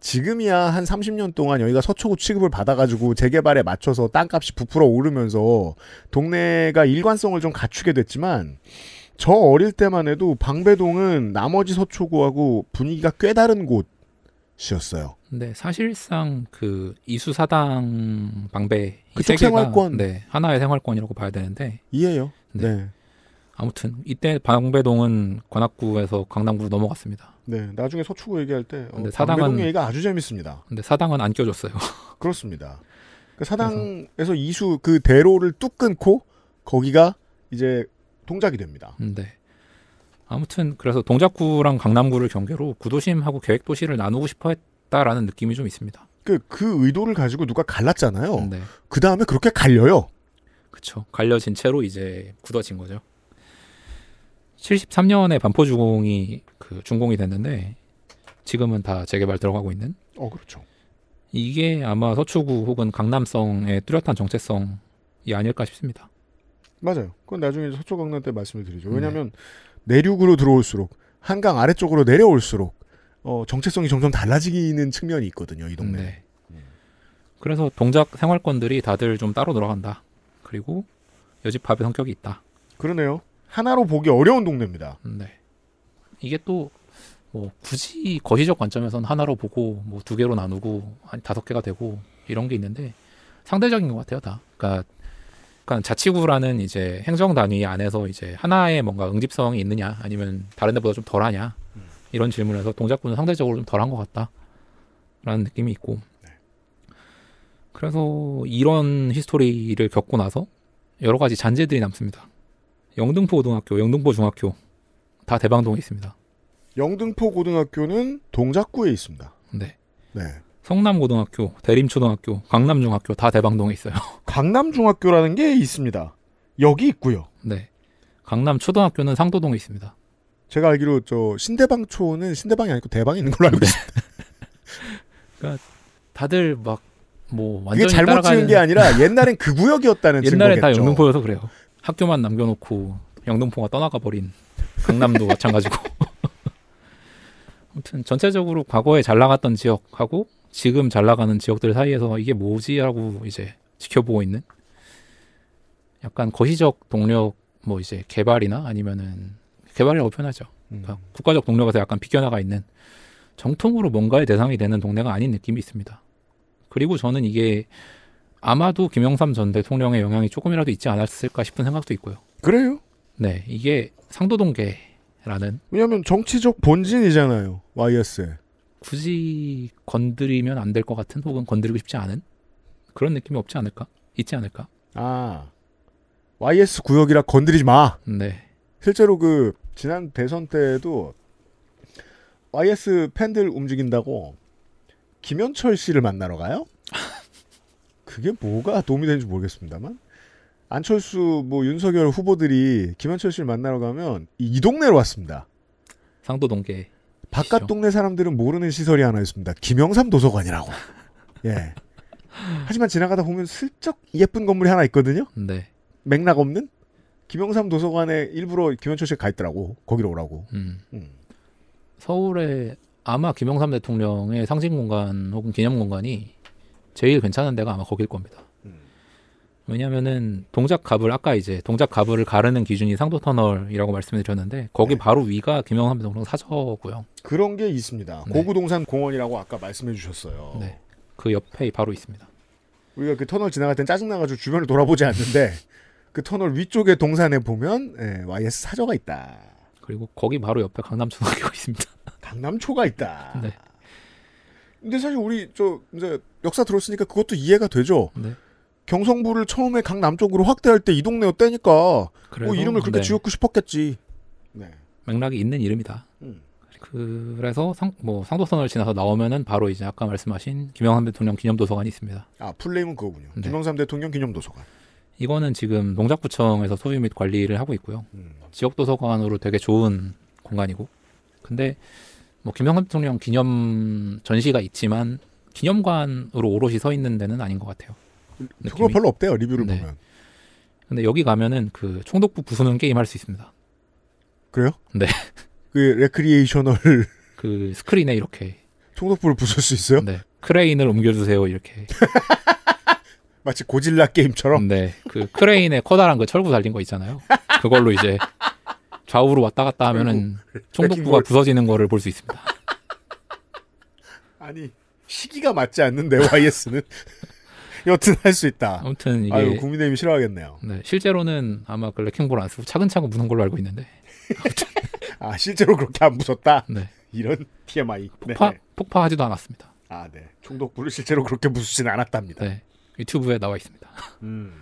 지금이야 한 30년 동안 여기가 서초구 취급을 받아가지고 재개발에 맞춰서 땅값이 부풀어 오르면서 동네가 일관성을 좀 갖추게 됐지만 저 어릴 때만 해도 방배동은 나머지 서초구하고 분위기가 꽤 다른 곳 시였어요. 네, 사실상 그 이수사당 방배 그쪽 생활권 네, 하나의 생활권이라고 봐야 되는데 이해요. 네. 네. 아무튼 이때 방배동은 관악구에서 강남구로 넘어갔습니다. 네, 나중에 서초구 얘기할 때 어, 근데 사당은 방배동 얘기가 아주 재밌습니다. 근데 사당은 안 껴줬어요. *laughs* 그렇습니다. 그 사당에서 그래서, 이수 그 대로를 뚝 끊고 거기가 이제 동작이 됩니다. 음, 네. 아무튼 그래서 동작구랑 강남구를 경계로 구도심하고 계획도시를 나누고 싶어 했다라는 느낌이 좀 있습니다. 그, 그 의도를 가지고 누가 갈랐잖아요. 네. 그 다음에 그렇게 갈려요. 그쵸. 갈려진 채로 이제 굳어진 거죠. 73년에 반포주공이 그 준공이 됐는데 지금은 다 재개발 들어가고 있는. 어, 그렇죠. 이게 아마 서초구 혹은 강남성의 뚜렷한 정체성이 아닐까 싶습니다. 맞아요. 그건 나중에 서초 강남 때 말씀을 드리죠. 왜냐하면 네. 내륙으로 들어올수록 한강 아래쪽으로 내려올수록 어, 정체성이 점점 달라지는 측면이 있거든요. 이 동네. 네. 그래서 동작 생활권들이 다들 좀 따로 들어간다. 그리고 여집합의 성격이 있다. 그러네요. 하나로 보기 어려운 동네입니다. 네. 이게 또뭐 굳이 거시적 관점에서는 하나로 보고 뭐두 개로 나누고 한 다섯 개가 되고 이런 게 있는데 상대적인 것 같아요 다. 그러니까 그러니까 자치구라는 이제 행정 단위 안에서 이제 하나의 뭔가 응집성이 있느냐 아니면 다른 데보다 좀 덜하냐 음. 이런 질문에서 동작구는 상대적으로 좀 덜한 것 같다라는 느낌이 있고 네. 그래서 이런 히스토리를 겪고 나서 여러 가지 잔재들이 남습니다. 영등포 고등학교, 영등포 중학교 다 대방동에 있습니다. 영등포 고등학교는 동작구에 있습니다. 네. 네. 성남고등학교, 대림초등학교, 강남중학교 다 대방동에 있어요. *laughs* 강남중학교라는 게 있습니다. 여기 있고요. 네. 강남초등학교는 상도동에 있습니다. 제가 알기로 저 신대방초는 신대방이 아니고 대방에 있는 걸로 알고 있습니다. *laughs* 그러니까 다들 막 뭐 완전히 잘못 따라가는... 지은 게 아니라 옛날엔 그 구역이었다는 옛날에 증거겠죠. 다 영등포여서 그래요. 학교만 남겨놓고 영등포가 떠나가 버린 강남도 *laughs* 마찬가지고. 아무튼 전체적으로 과거에 잘 나갔던 지역하고 지금 잘 나가는 지역들 사이에서 이게 뭐지? 하고 이제 지켜보고 있는 약간 거시적 동력 뭐 이제 개발이나 아니면은 개발이라고 표현하죠. 음. 그러니까 음. 국가적 동력에서 약간 비껴나가 있는 정통으로 뭔가의 대상이 되는 동네가 아닌 느낌이 있습니다. 그리고 저는 이게 아마도 김영삼 전 대통령의 영향이 조금이라도 있지 않았을까 싶은 생각도 있고요. 그래요? 네, 이게 상도동계라는 왜냐하면 정치적 본진이잖아요. YS의 굳이 건드리면 안 될 것 같은 혹은 건드리고 싶지 않은 그런 느낌이 없지 않을까? 있지 않을까? 아 YS 구역이라 건드리지 마. 네. 실제로 그 지난 대선 때에도 YS 팬들 움직인다고 김현철 씨를 만나러 가요? *laughs* 그게 뭐가 도움이 되는지 모르겠습니다만 안철수 뭐 윤석열 후보들이 김현철 씨를 만나러 가면 이, 이 동네로 왔습니다. 상도동계. 바깥 동네 사람들은 모르는 시설이 하나 있습니다. 김영삼 도서관이라고. 예. 하지만 지나가다 보면 슬쩍 예쁜 건물이 하나 있거든요. 네. 맥락 없는 김영삼 도서관에 일부러 김현철 씨가 가 있더라고. 거기로 오라고. 음. 음. 서울에 아마 김영삼 대통령의 상징 공간 혹은 기념 공간이 제일 괜찮은 데가 아마 거길 겁니다. 왜냐면은 동작 가불 아까 이제 동작 가불을 가르는 기준이 상도 터널이라고 말씀드렸는데 거기 네. 바로 위가 김영삼 동상 사저고요. 그런 게 있습니다. 네. 고구동산 공원이라고 아까 말씀해 주셨어요. 네. 그 옆에 바로 있습니다. 우리가 그 터널 지나갈 땐 짜증나가지고 주변을 돌아보지 않는데 *laughs* 그 터널 위쪽에 동산에 보면 예, YS 사저가 있다. 그리고 거기 바로 옆에 강남초등학교가 *laughs* 있습니다. 강남초가 있다. 네. 근데 사실 우리 저 이제 역사 들었으니까 그것도 이해가 되죠. 네. 경성부를 처음에 강 남쪽으로 확대할 때 이 동네였대니까 뭐 이름을 그렇게 네. 지었고 싶었겠지. 네. 맥락이 있는 이름이다. 음. 그래서 상, 뭐 상도선을 지나서 나오면은 바로 이제 아까 말씀하신 김영삼 대통령 기념도서관이 있습니다. 아 풀네임은 그거군요. 네. 김영삼 대통령 기념도서관. 이거는 지금 농작구청에서 소유 및 관리를 하고 있고요. 음. 지역 도서관으로 되게 좋은 공간이고. 근데 뭐 김영삼 대통령 기념 전시가 있지만 기념관으로 오롯이 서 있는 데는 아닌 것 같아요. 느낌이. 그거 별로 없대요 리뷰를 네. 보면. 근데 여기 가면은 그 총독부 부수는 게임 할 수 있습니다. 그래요? 네. *laughs* 그 레크리에이셔널 *laughs* 그 스크린에 이렇게 총독부를 부술 수 있어요? 네. 크레인을 옮겨주세요 이렇게. *laughs* 마치 고질라 게임처럼. 네. 그 크레인에 커다란 그 철구 달린 거 있잖아요. 그걸로 이제 좌우로 왔다 갔다 하면은 총독부가 부서지는 거를 볼 수 있습니다. 아니 시기가 맞지 않는데 YS는. 여튼 할 수 있다. 아무튼 이게 아유, 국민의힘 싫어하겠네요. 네, 실제로는 아마 블랙킹볼 그 안 쓰고 차근차근 무는 걸로 알고 있는데. *laughs* 아 실제로 그렇게 안 무섭다. 네. 이런 TMI. 폭파 네. 폭파하지도 않았습니다. 아 네. 총독부를 실제로 그렇게 무수진 않았답니다. 네. 유튜브에 나와 있습니다. 음.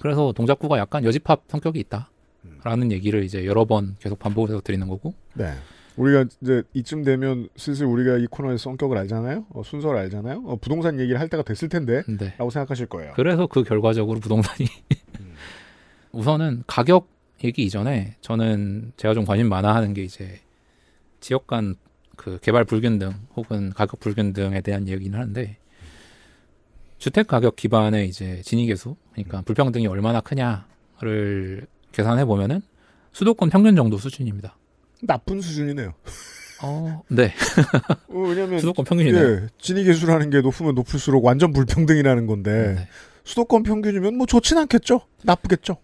그래서 동작구가 약간 여지팝 성격이 있다라는 음. 얘기를 이제 여러 번 계속 반복해서 드리는 거고. 네. 우리가 이제 이쯤 되면 슬슬 우리가 이 코너의 성격을 알잖아요. 어, 순서를 알잖아요. 어, 부동산 얘기를 할 때가 됐을 텐데 네. 라고 생각하실 거예요. 그래서 그 결과적으로 부동산이 음. *laughs* 우선은 가격 얘기 이전에 저는 제가 좀 관심 많아 하는 게 이제 지역 간 그 개발 불균등 혹은 가격 불균등에 대한 얘기는 하는데 주택 가격 기반의 이제 진위계수 그러니까 음. 불평등이 얼마나 크냐를 계산해 보면은 수도권 평균 정도 수준입니다. 나쁜 수준이네요. 어, 네. 어, 왜냐면 수도권 평균이네 예, 진위 계수라는 게 높으면 높을수록 완전 불평등이라는 건데 네. 수도권 평균이면 뭐 좋진 않겠죠. 나쁘겠죠.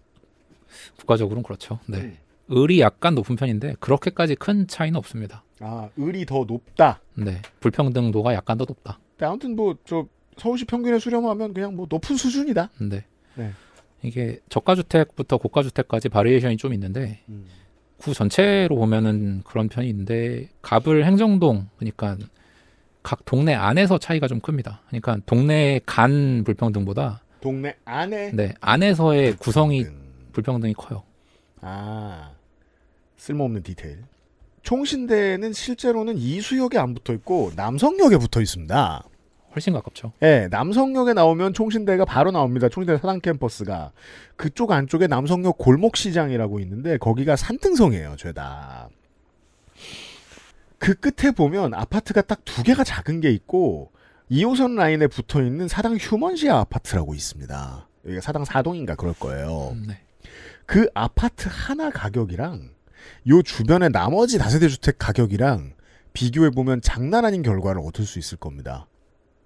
국가적으로는 그렇죠. 네. 음. 을이 약간 높은 편인데 그렇게까지 큰 차이는 없습니다. 아, 을이 더 높다. 네. 불평등도가 약간 더 높다. 네, 아무튼 뭐저 서울시 평균에 수렴하면 그냥 뭐 높은 수준이다. 네. 네. 이게 저가주택부터 고가주택까지 바리에이션이 좀 있는데 음. 구 전체로 보면은 그런 편인데 갑을 행정동 그러니까 각 동네 안에서 차이가 좀 큽니다. 그러니까 동네 간 불평등보다 동네 안에 네 안에서의 구성이 불평등이 커요. 아 쓸모없는 디테일. 총신대는 실제로는 이수역에 안 붙어 있고 남성역에 붙어 있습니다. 훨씬 가깝죠. 예, 남성역에 나오면 총신대가 바로 나옵니다. 총신대 사당 캠퍼스가 그쪽 안쪽에 남성역 골목시장이라고 있는데 거기가 산등성이에요, 죄다. 그 끝에 보면 아파트가 딱 두 개가 작은 게 있고 2호선 라인에 붙어 있는 사당 휴먼시아 아파트라고 있습니다. 이게 사당 4동인가 그럴 거예요. 음, 네. 그 아파트 하나 가격이랑 요 주변의 나머지 다세대 주택 가격이랑 비교해 보면 장난 아닌 결과를 얻을 수 있을 겁니다.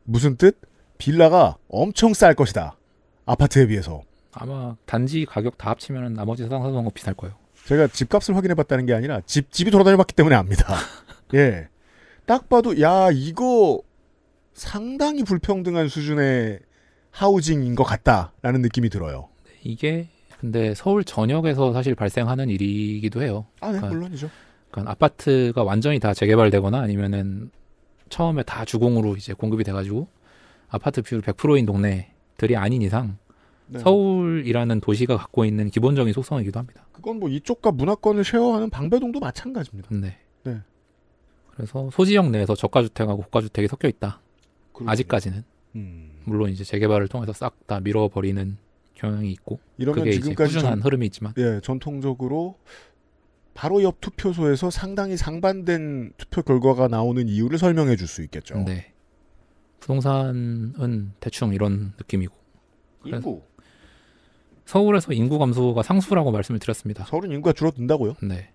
무슨 뜻? 빌라가 엄청 쌀 것이다. 아파트에 비해서. 아마 단지 가격 다 합치면 나머지 사당사동은 비쌀 거예요. 제가 집값을 확인해봤다는 게 아니라 집 집이 돌아다녀봤기 때문에 압니다. *laughs* 예, 딱 봐도 야 이거 상당히 불평등한 수준의 하우징인 것 같다라는 느낌이 들어요. 네, 이게 근데 서울 전역에서 사실 발생하는 일이기도 해요. 아, 네, 그러니까, 물론이죠. 그러니까 아파트가 완전히 다 재개발되거나 아니면은 처음에 다 주공으로 이제 공급이 돼가지고 아파트 비율 100%인 동네들이 아닌 이상 네. 서울이라는 도시가 갖고 있는 기본적인 속성이기도 합니다. 그건 뭐 이쪽과 문화권을 쉐어하는 방배동도 마찬가지입니다. 네. 네. 그래서 소지역 내에서 저가주택하고 고가주택이 섞여 있다. 그렇군요. 아직까지는. 음. 물론 이제 재개발을 통해서 싹 다 밀어버리는 경향이 있고 이러면 그게 지금까지 전, 흐름이 있지만 예 전통적으로 바로 옆 투표소에서 상당히 상반된 투표 결과가 나오는 이유를 설명해 줄 수 있겠죠. 네. 부동산은 대충 이런 느낌이고. 인구. 서울에서 인구 감소가 상수라고 말씀을 드렸습니다. 서울은 인구가 줄어든다고요? 네.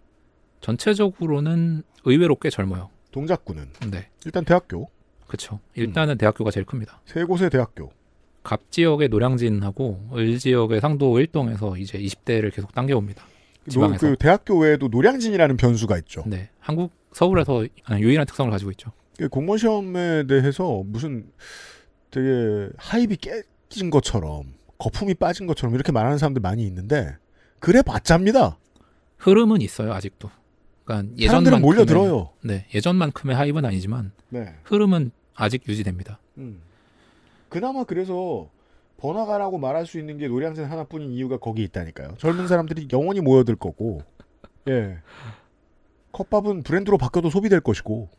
전체적으로는 의외로 꽤 젊어요. 동작구는. 네. 일단 대학교. 그렇죠. 일단은 음. 대학교가 제일 큽니다. 세 곳의 대학교. 갑 지역의 노량진하고 을 지역의 상도 1동에서 이제 20대를 계속 당겨옵니다. 지방에서. 그 대학교 외에도 노량진이라는 변수가 있죠. 네, 한국 서울에서 유일한 특성을 가지고 있죠. 그 공무원 시험에 대해서 무슨 되게 하입이 깨진 것처럼 거품이 빠진 것처럼 이렇게 말하는 사람들 많이 있는데 그래 봤자입니다. 흐름은 있어요 아직도. 그러니까 예전만큼 몰려들어요. 네, 예전만큼의 하입은 아니지만 네. 흐름은 아직 유지됩니다. 음. 그나마 그래서 번화가라고 말할 수 있는 게 노량진 하나뿐인 이유가 거기 있다니까요. 젊은 사람들이 영원히 모여들 거고, 예. 컵밥은 브랜드로 바뀌어도 소비될 것이고.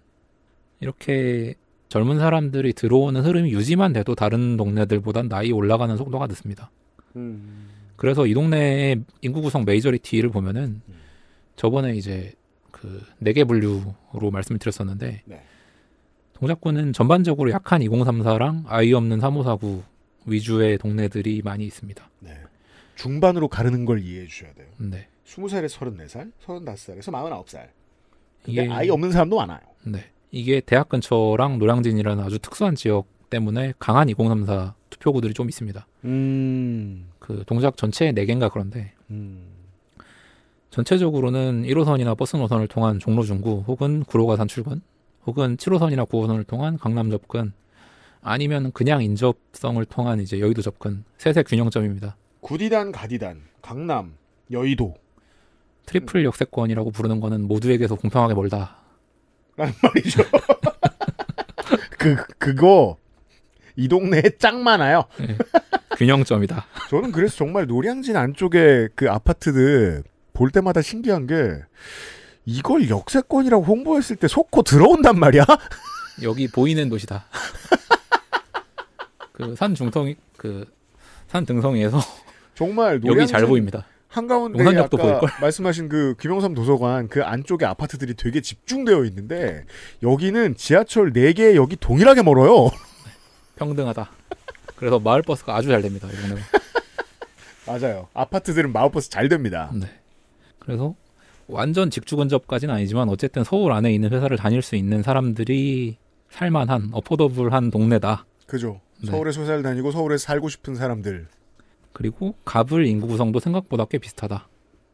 이렇게 젊은 사람들이 들어오는 흐름이 유지만 돼도 다른 동네들보다 나이 올라가는 속도가 늦습니다. 음. 그래서 이 동네의 인구 구성 메이저리티를 보면은 음. 저번에 이제 그네개 분류로 말씀을 드렸었는데 네. 동작구는 전반적으로 약한 2034랑 아이 없는 3549 위주의 동네들이 많이 있습니다. 네. 중반으로 가르는 걸 이해해 주셔야 돼요. 네. 2 0살에 34살, 35살에서 49살. 근데 이게, 아이 없는 사람도 많아요. 네. 이게 대학 근처랑 노량진이라는 아주 특수한 지역 때문에 강한 2034 투표구들이 좀 있습니다. 음. 그 동작 전체 4개인가 그런데. 음. 전체적으로는 1호선이나 버스 노선을 통한 종로 중구 혹은 구로가산 출근 혹은 7호선이나 9호선을 통한 강남 접근 아니면 그냥 인접성을 통한 이제 여의도 접근 세의 균형점입니다. 구디단, 가디단, 강남, 여의도 트리플 역세권이라고 부르는 거는 모두에게서 공평하게 멀다. 라는 *laughs* 말이죠. *laughs* 그 그거 이 동네에 짱 많아요. 네, 균형점이다. *laughs* 저는 그래서 정말 노량진 안쪽에 그 아파트들 볼 때마다 신기한 게 이걸 역세권이라고 홍보했을 때 속고 들어온단 말이야. 여기 보이는 도시다. 그산 중성 그산 등성에서 *laughs* 정말 여기 잘 보입니다. 한가운데 아까 보일걸? 말씀하신 그 김영삼 도서관 그 안쪽에 아파트들이 되게 집중되어 있는데 여기는 지하철 4개 여기 동일하게 멀어요. *laughs* 평등하다. 그래서 마을버스가 아주 잘 됩니다. 이번는 *laughs* 맞아요. 아파트들은 마을버스 잘 됩니다. 네. 그래서 완전 직주 근접까지는 아니지만 어쨌든 서울 안에 있는 회사를 다닐 수 있는 사람들이 살만한 어포더블한 동네다. 그죠. 네. 서울에소 회사를 다니고 서울에 살고 싶은 사람들. 그리고 갑을 인구 구성도 생각보다 꽤 비슷하다.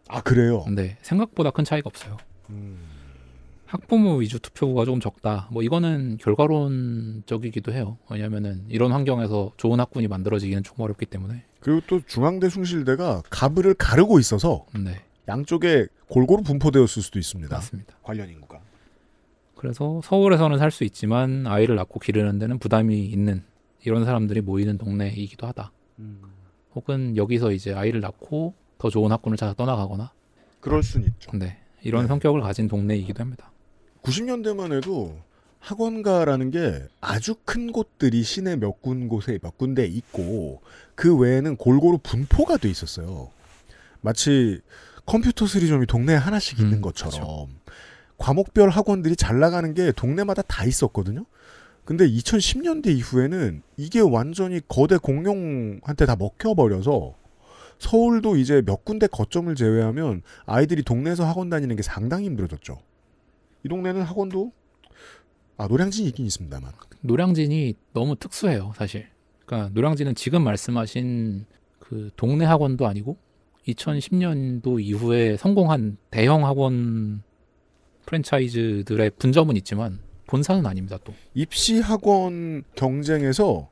아 그래요? 네, 생각보다 큰 차이가 없어요. 음... 학부모 위주 투표가 조금 적다. 뭐 이거는 결과론적이기도 해요. 왜냐면은 이런 환경에서 좋은 학군이 만들어지기는 좀 어렵기 때문에. 그리고 또 중앙대 숭실대가 가브 가르고 있어서 네. 양쪽에 골고루 분포되었을 수도 있습니다. 맞습니다. 관련 인구가. 그래서 서울에서는 살 수 있지만 아이를 낳고 기르는 데는 부담이 있는 이런 사람들이 모이는 동네이기도 하다. 음. 혹은 여기서 이제 아이를 낳고 더 좋은 학군을 찾아 떠나가거나 그럴 순 있죠. 네. 이런 네. 성격을 가진 동네이기도 합니다. 90년대만 해도 학원가라는 게 아주 큰 곳들이 시내 몇 군 곳에 몇 군데 있고 그 외에는 골고루 분포가 돼 있었어요. 마치 컴퓨터 수리점이 동네에 하나씩 있는 음, 것처럼 그렇죠. 과목별 학원들이 잘 나가는 게 동네마다 다 있었거든요. 근데 2010년대 이후에는 이게 완전히 거대 공룡한테 다 먹혀버려서 서울도 이제 몇 군데 거점을 제외하면 아이들이 동네에서 학원 다니는 게 상당히 힘들어졌죠. 이 동네는 학원도 아 노량진이 있긴 있습니다만 노량진이 너무 특수해요 사실. 그러니까 노량진은 지금 말씀하신 그 동네 학원도 아니고 2010년도 이후에 성공한 대형 학원 프랜차이즈들의 분점은 있지만 본사는 아닙니다 또. 입시 학원 경쟁에서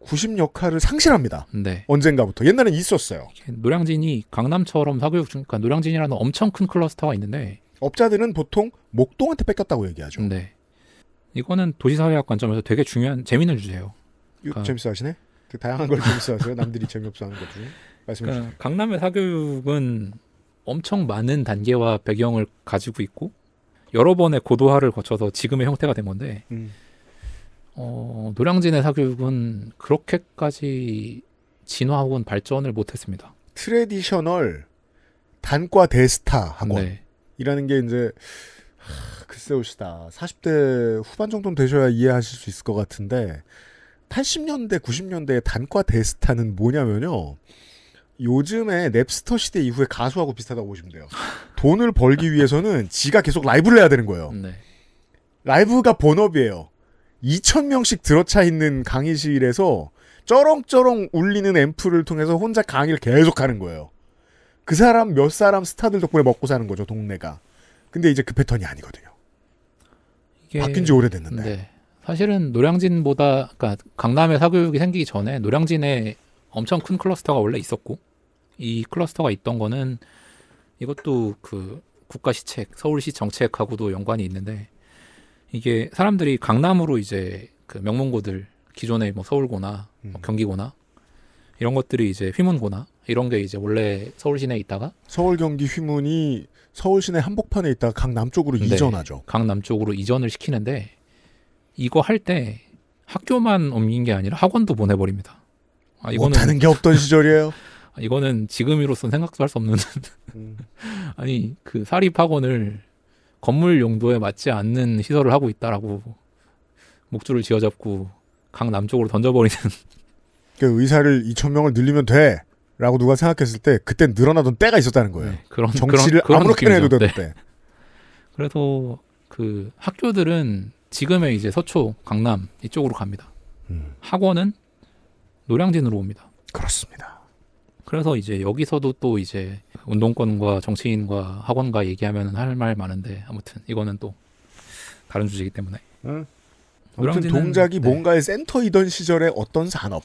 구0 역할을 상실합니다. 네. 언젠가부터 옛날엔 있었어요. 노량진이 강남처럼 사교육 중, 그러니까 노량진이라는 엄청 큰 클러스터가 있는데 업자들은 보통 목동한테 뺏겼다고 얘기하죠. 네. 이거는 도시사회학 관점에서 되게 중요한 재미는 주세요 그러니까... 재밌어 하시네. 다양한 걸 재밌어 하세요. 남들이 재미없어 하는 것 중에. 말씀해 그러니까 강남의 사교육은 엄청 많은 단계와 배경을 가지고 있고 여러 번의 고도화를 거쳐서 지금의 형태가 된 건데 음. 어, 노량진의 사교육은 그렇게까지 진화 혹은 발전을 못했습니다. 트레디셔널 단과 대스타 학원이라는 네. 게 이제 하, 글쎄 오시다 40대 후반 정도는 되셔야 이해하실 수 있을 것 같은데 80년대 90년대의 단과 대스타는 뭐냐면요 요즘에 넵스터 시대 이후에 가수하고 비슷하다고 보시면 돼요. 돈을 벌기 위해서는 지가 계속 라이브를 해야 되는 거예요. 네. 라이브가 본업이에요. 2,000명씩 들어차 있는 강의실에서 쩌렁쩌렁 울리는 앰프를 통해서 혼자 강의를 계속 하는 거예요. 그 사람 몇 사람 스타들 덕분에 먹고 사는 거죠, 동네가. 근데 이제 그 패턴이 아니거든요. 이게... 바뀐 지 오래됐는데. 네. 사실은 노량진보다 그러니까 강남에 사교육이 생기기 전에 노량진에 엄청 큰 클러스터가 원래 있었고 이 클러스터가 있던 거는 이것도 그 국가시책, 서울시 정책하고도 연관이 있는데 이게 사람들이 강남으로 이제 그 명문고들 기존의 뭐 서울고나 뭐 음. 경기고나 이런 것들이 이제 휘문고나 이런 게 이제 원래 서울 시내에 있다가 서울 경기 휘문이 서울 시내 한복판에 있다가 강남쪽으로 네, 이전하죠. 강남쪽으로 이전을 시키는데 이거 할 때 학교만 옮긴 게 아니라 학원도 보내버립니다. 아, 이거는 못하는 게 없던 시절이에요. *laughs* 이거는 지금으로선 생각도 할 수 없는 *laughs* 음. 아니 그 사립학원을 건물 용도에 맞지 않는 시설을 하고 있다라고 목줄을 쥐어잡고 강 남쪽으로 던져버리는 *laughs* 그 의사를 2천 명을 늘리면 돼라고 누가 생각했을 때 그때 늘어나던 때가 있었다는 거예요. 네, 그런 정치를 그런, 그런 아무렇게나 해도 되 네. 때. 그래서 그 학교들은 지금의 이제 서초, 강남 이쪽으로 갑니다. 음. 학원은 노량진으로 옵니다. 그렇습니다. 그래서 이제 여기서도 또 이제 운동권과 정치인과 학원과 얘기하면 할 말 많은데 아무튼 이거는 또 다른 주제이기 때문에. 응. 아무튼 동작이 네. 뭔가의 센터이던 시절에 어떤 산업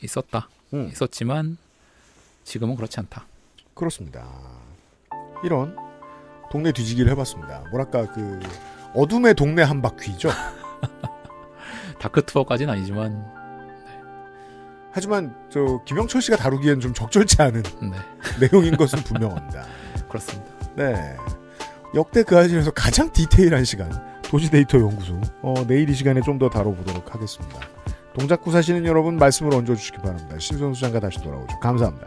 있었다. 응. 있었지만 지금은 그렇지 않다. 그렇습니다. 이런 동네 뒤지기를 해봤습니다. 뭐랄까 그 어둠의 동네 한바퀴죠. *laughs* 다크 투어까지는 아니지만 하지만 저 김영철 씨가 다루기엔 좀 적절치 않은 네. *laughs* 내용인 것은 분명합니다. 그렇습니다. 네. 역대 그 아실에서 가장 디테일한 시간 도시 데이터 연구소 어, 내일 이 시간에 좀 더 다뤄보도록 하겠습니다. 동작구 사시는 여러분 말씀을 얹어주시기 바랍니다. 신선수 장과 다시 돌아오죠. 감사합니다.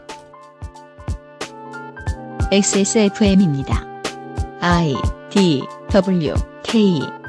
XSFM입니다. I D W K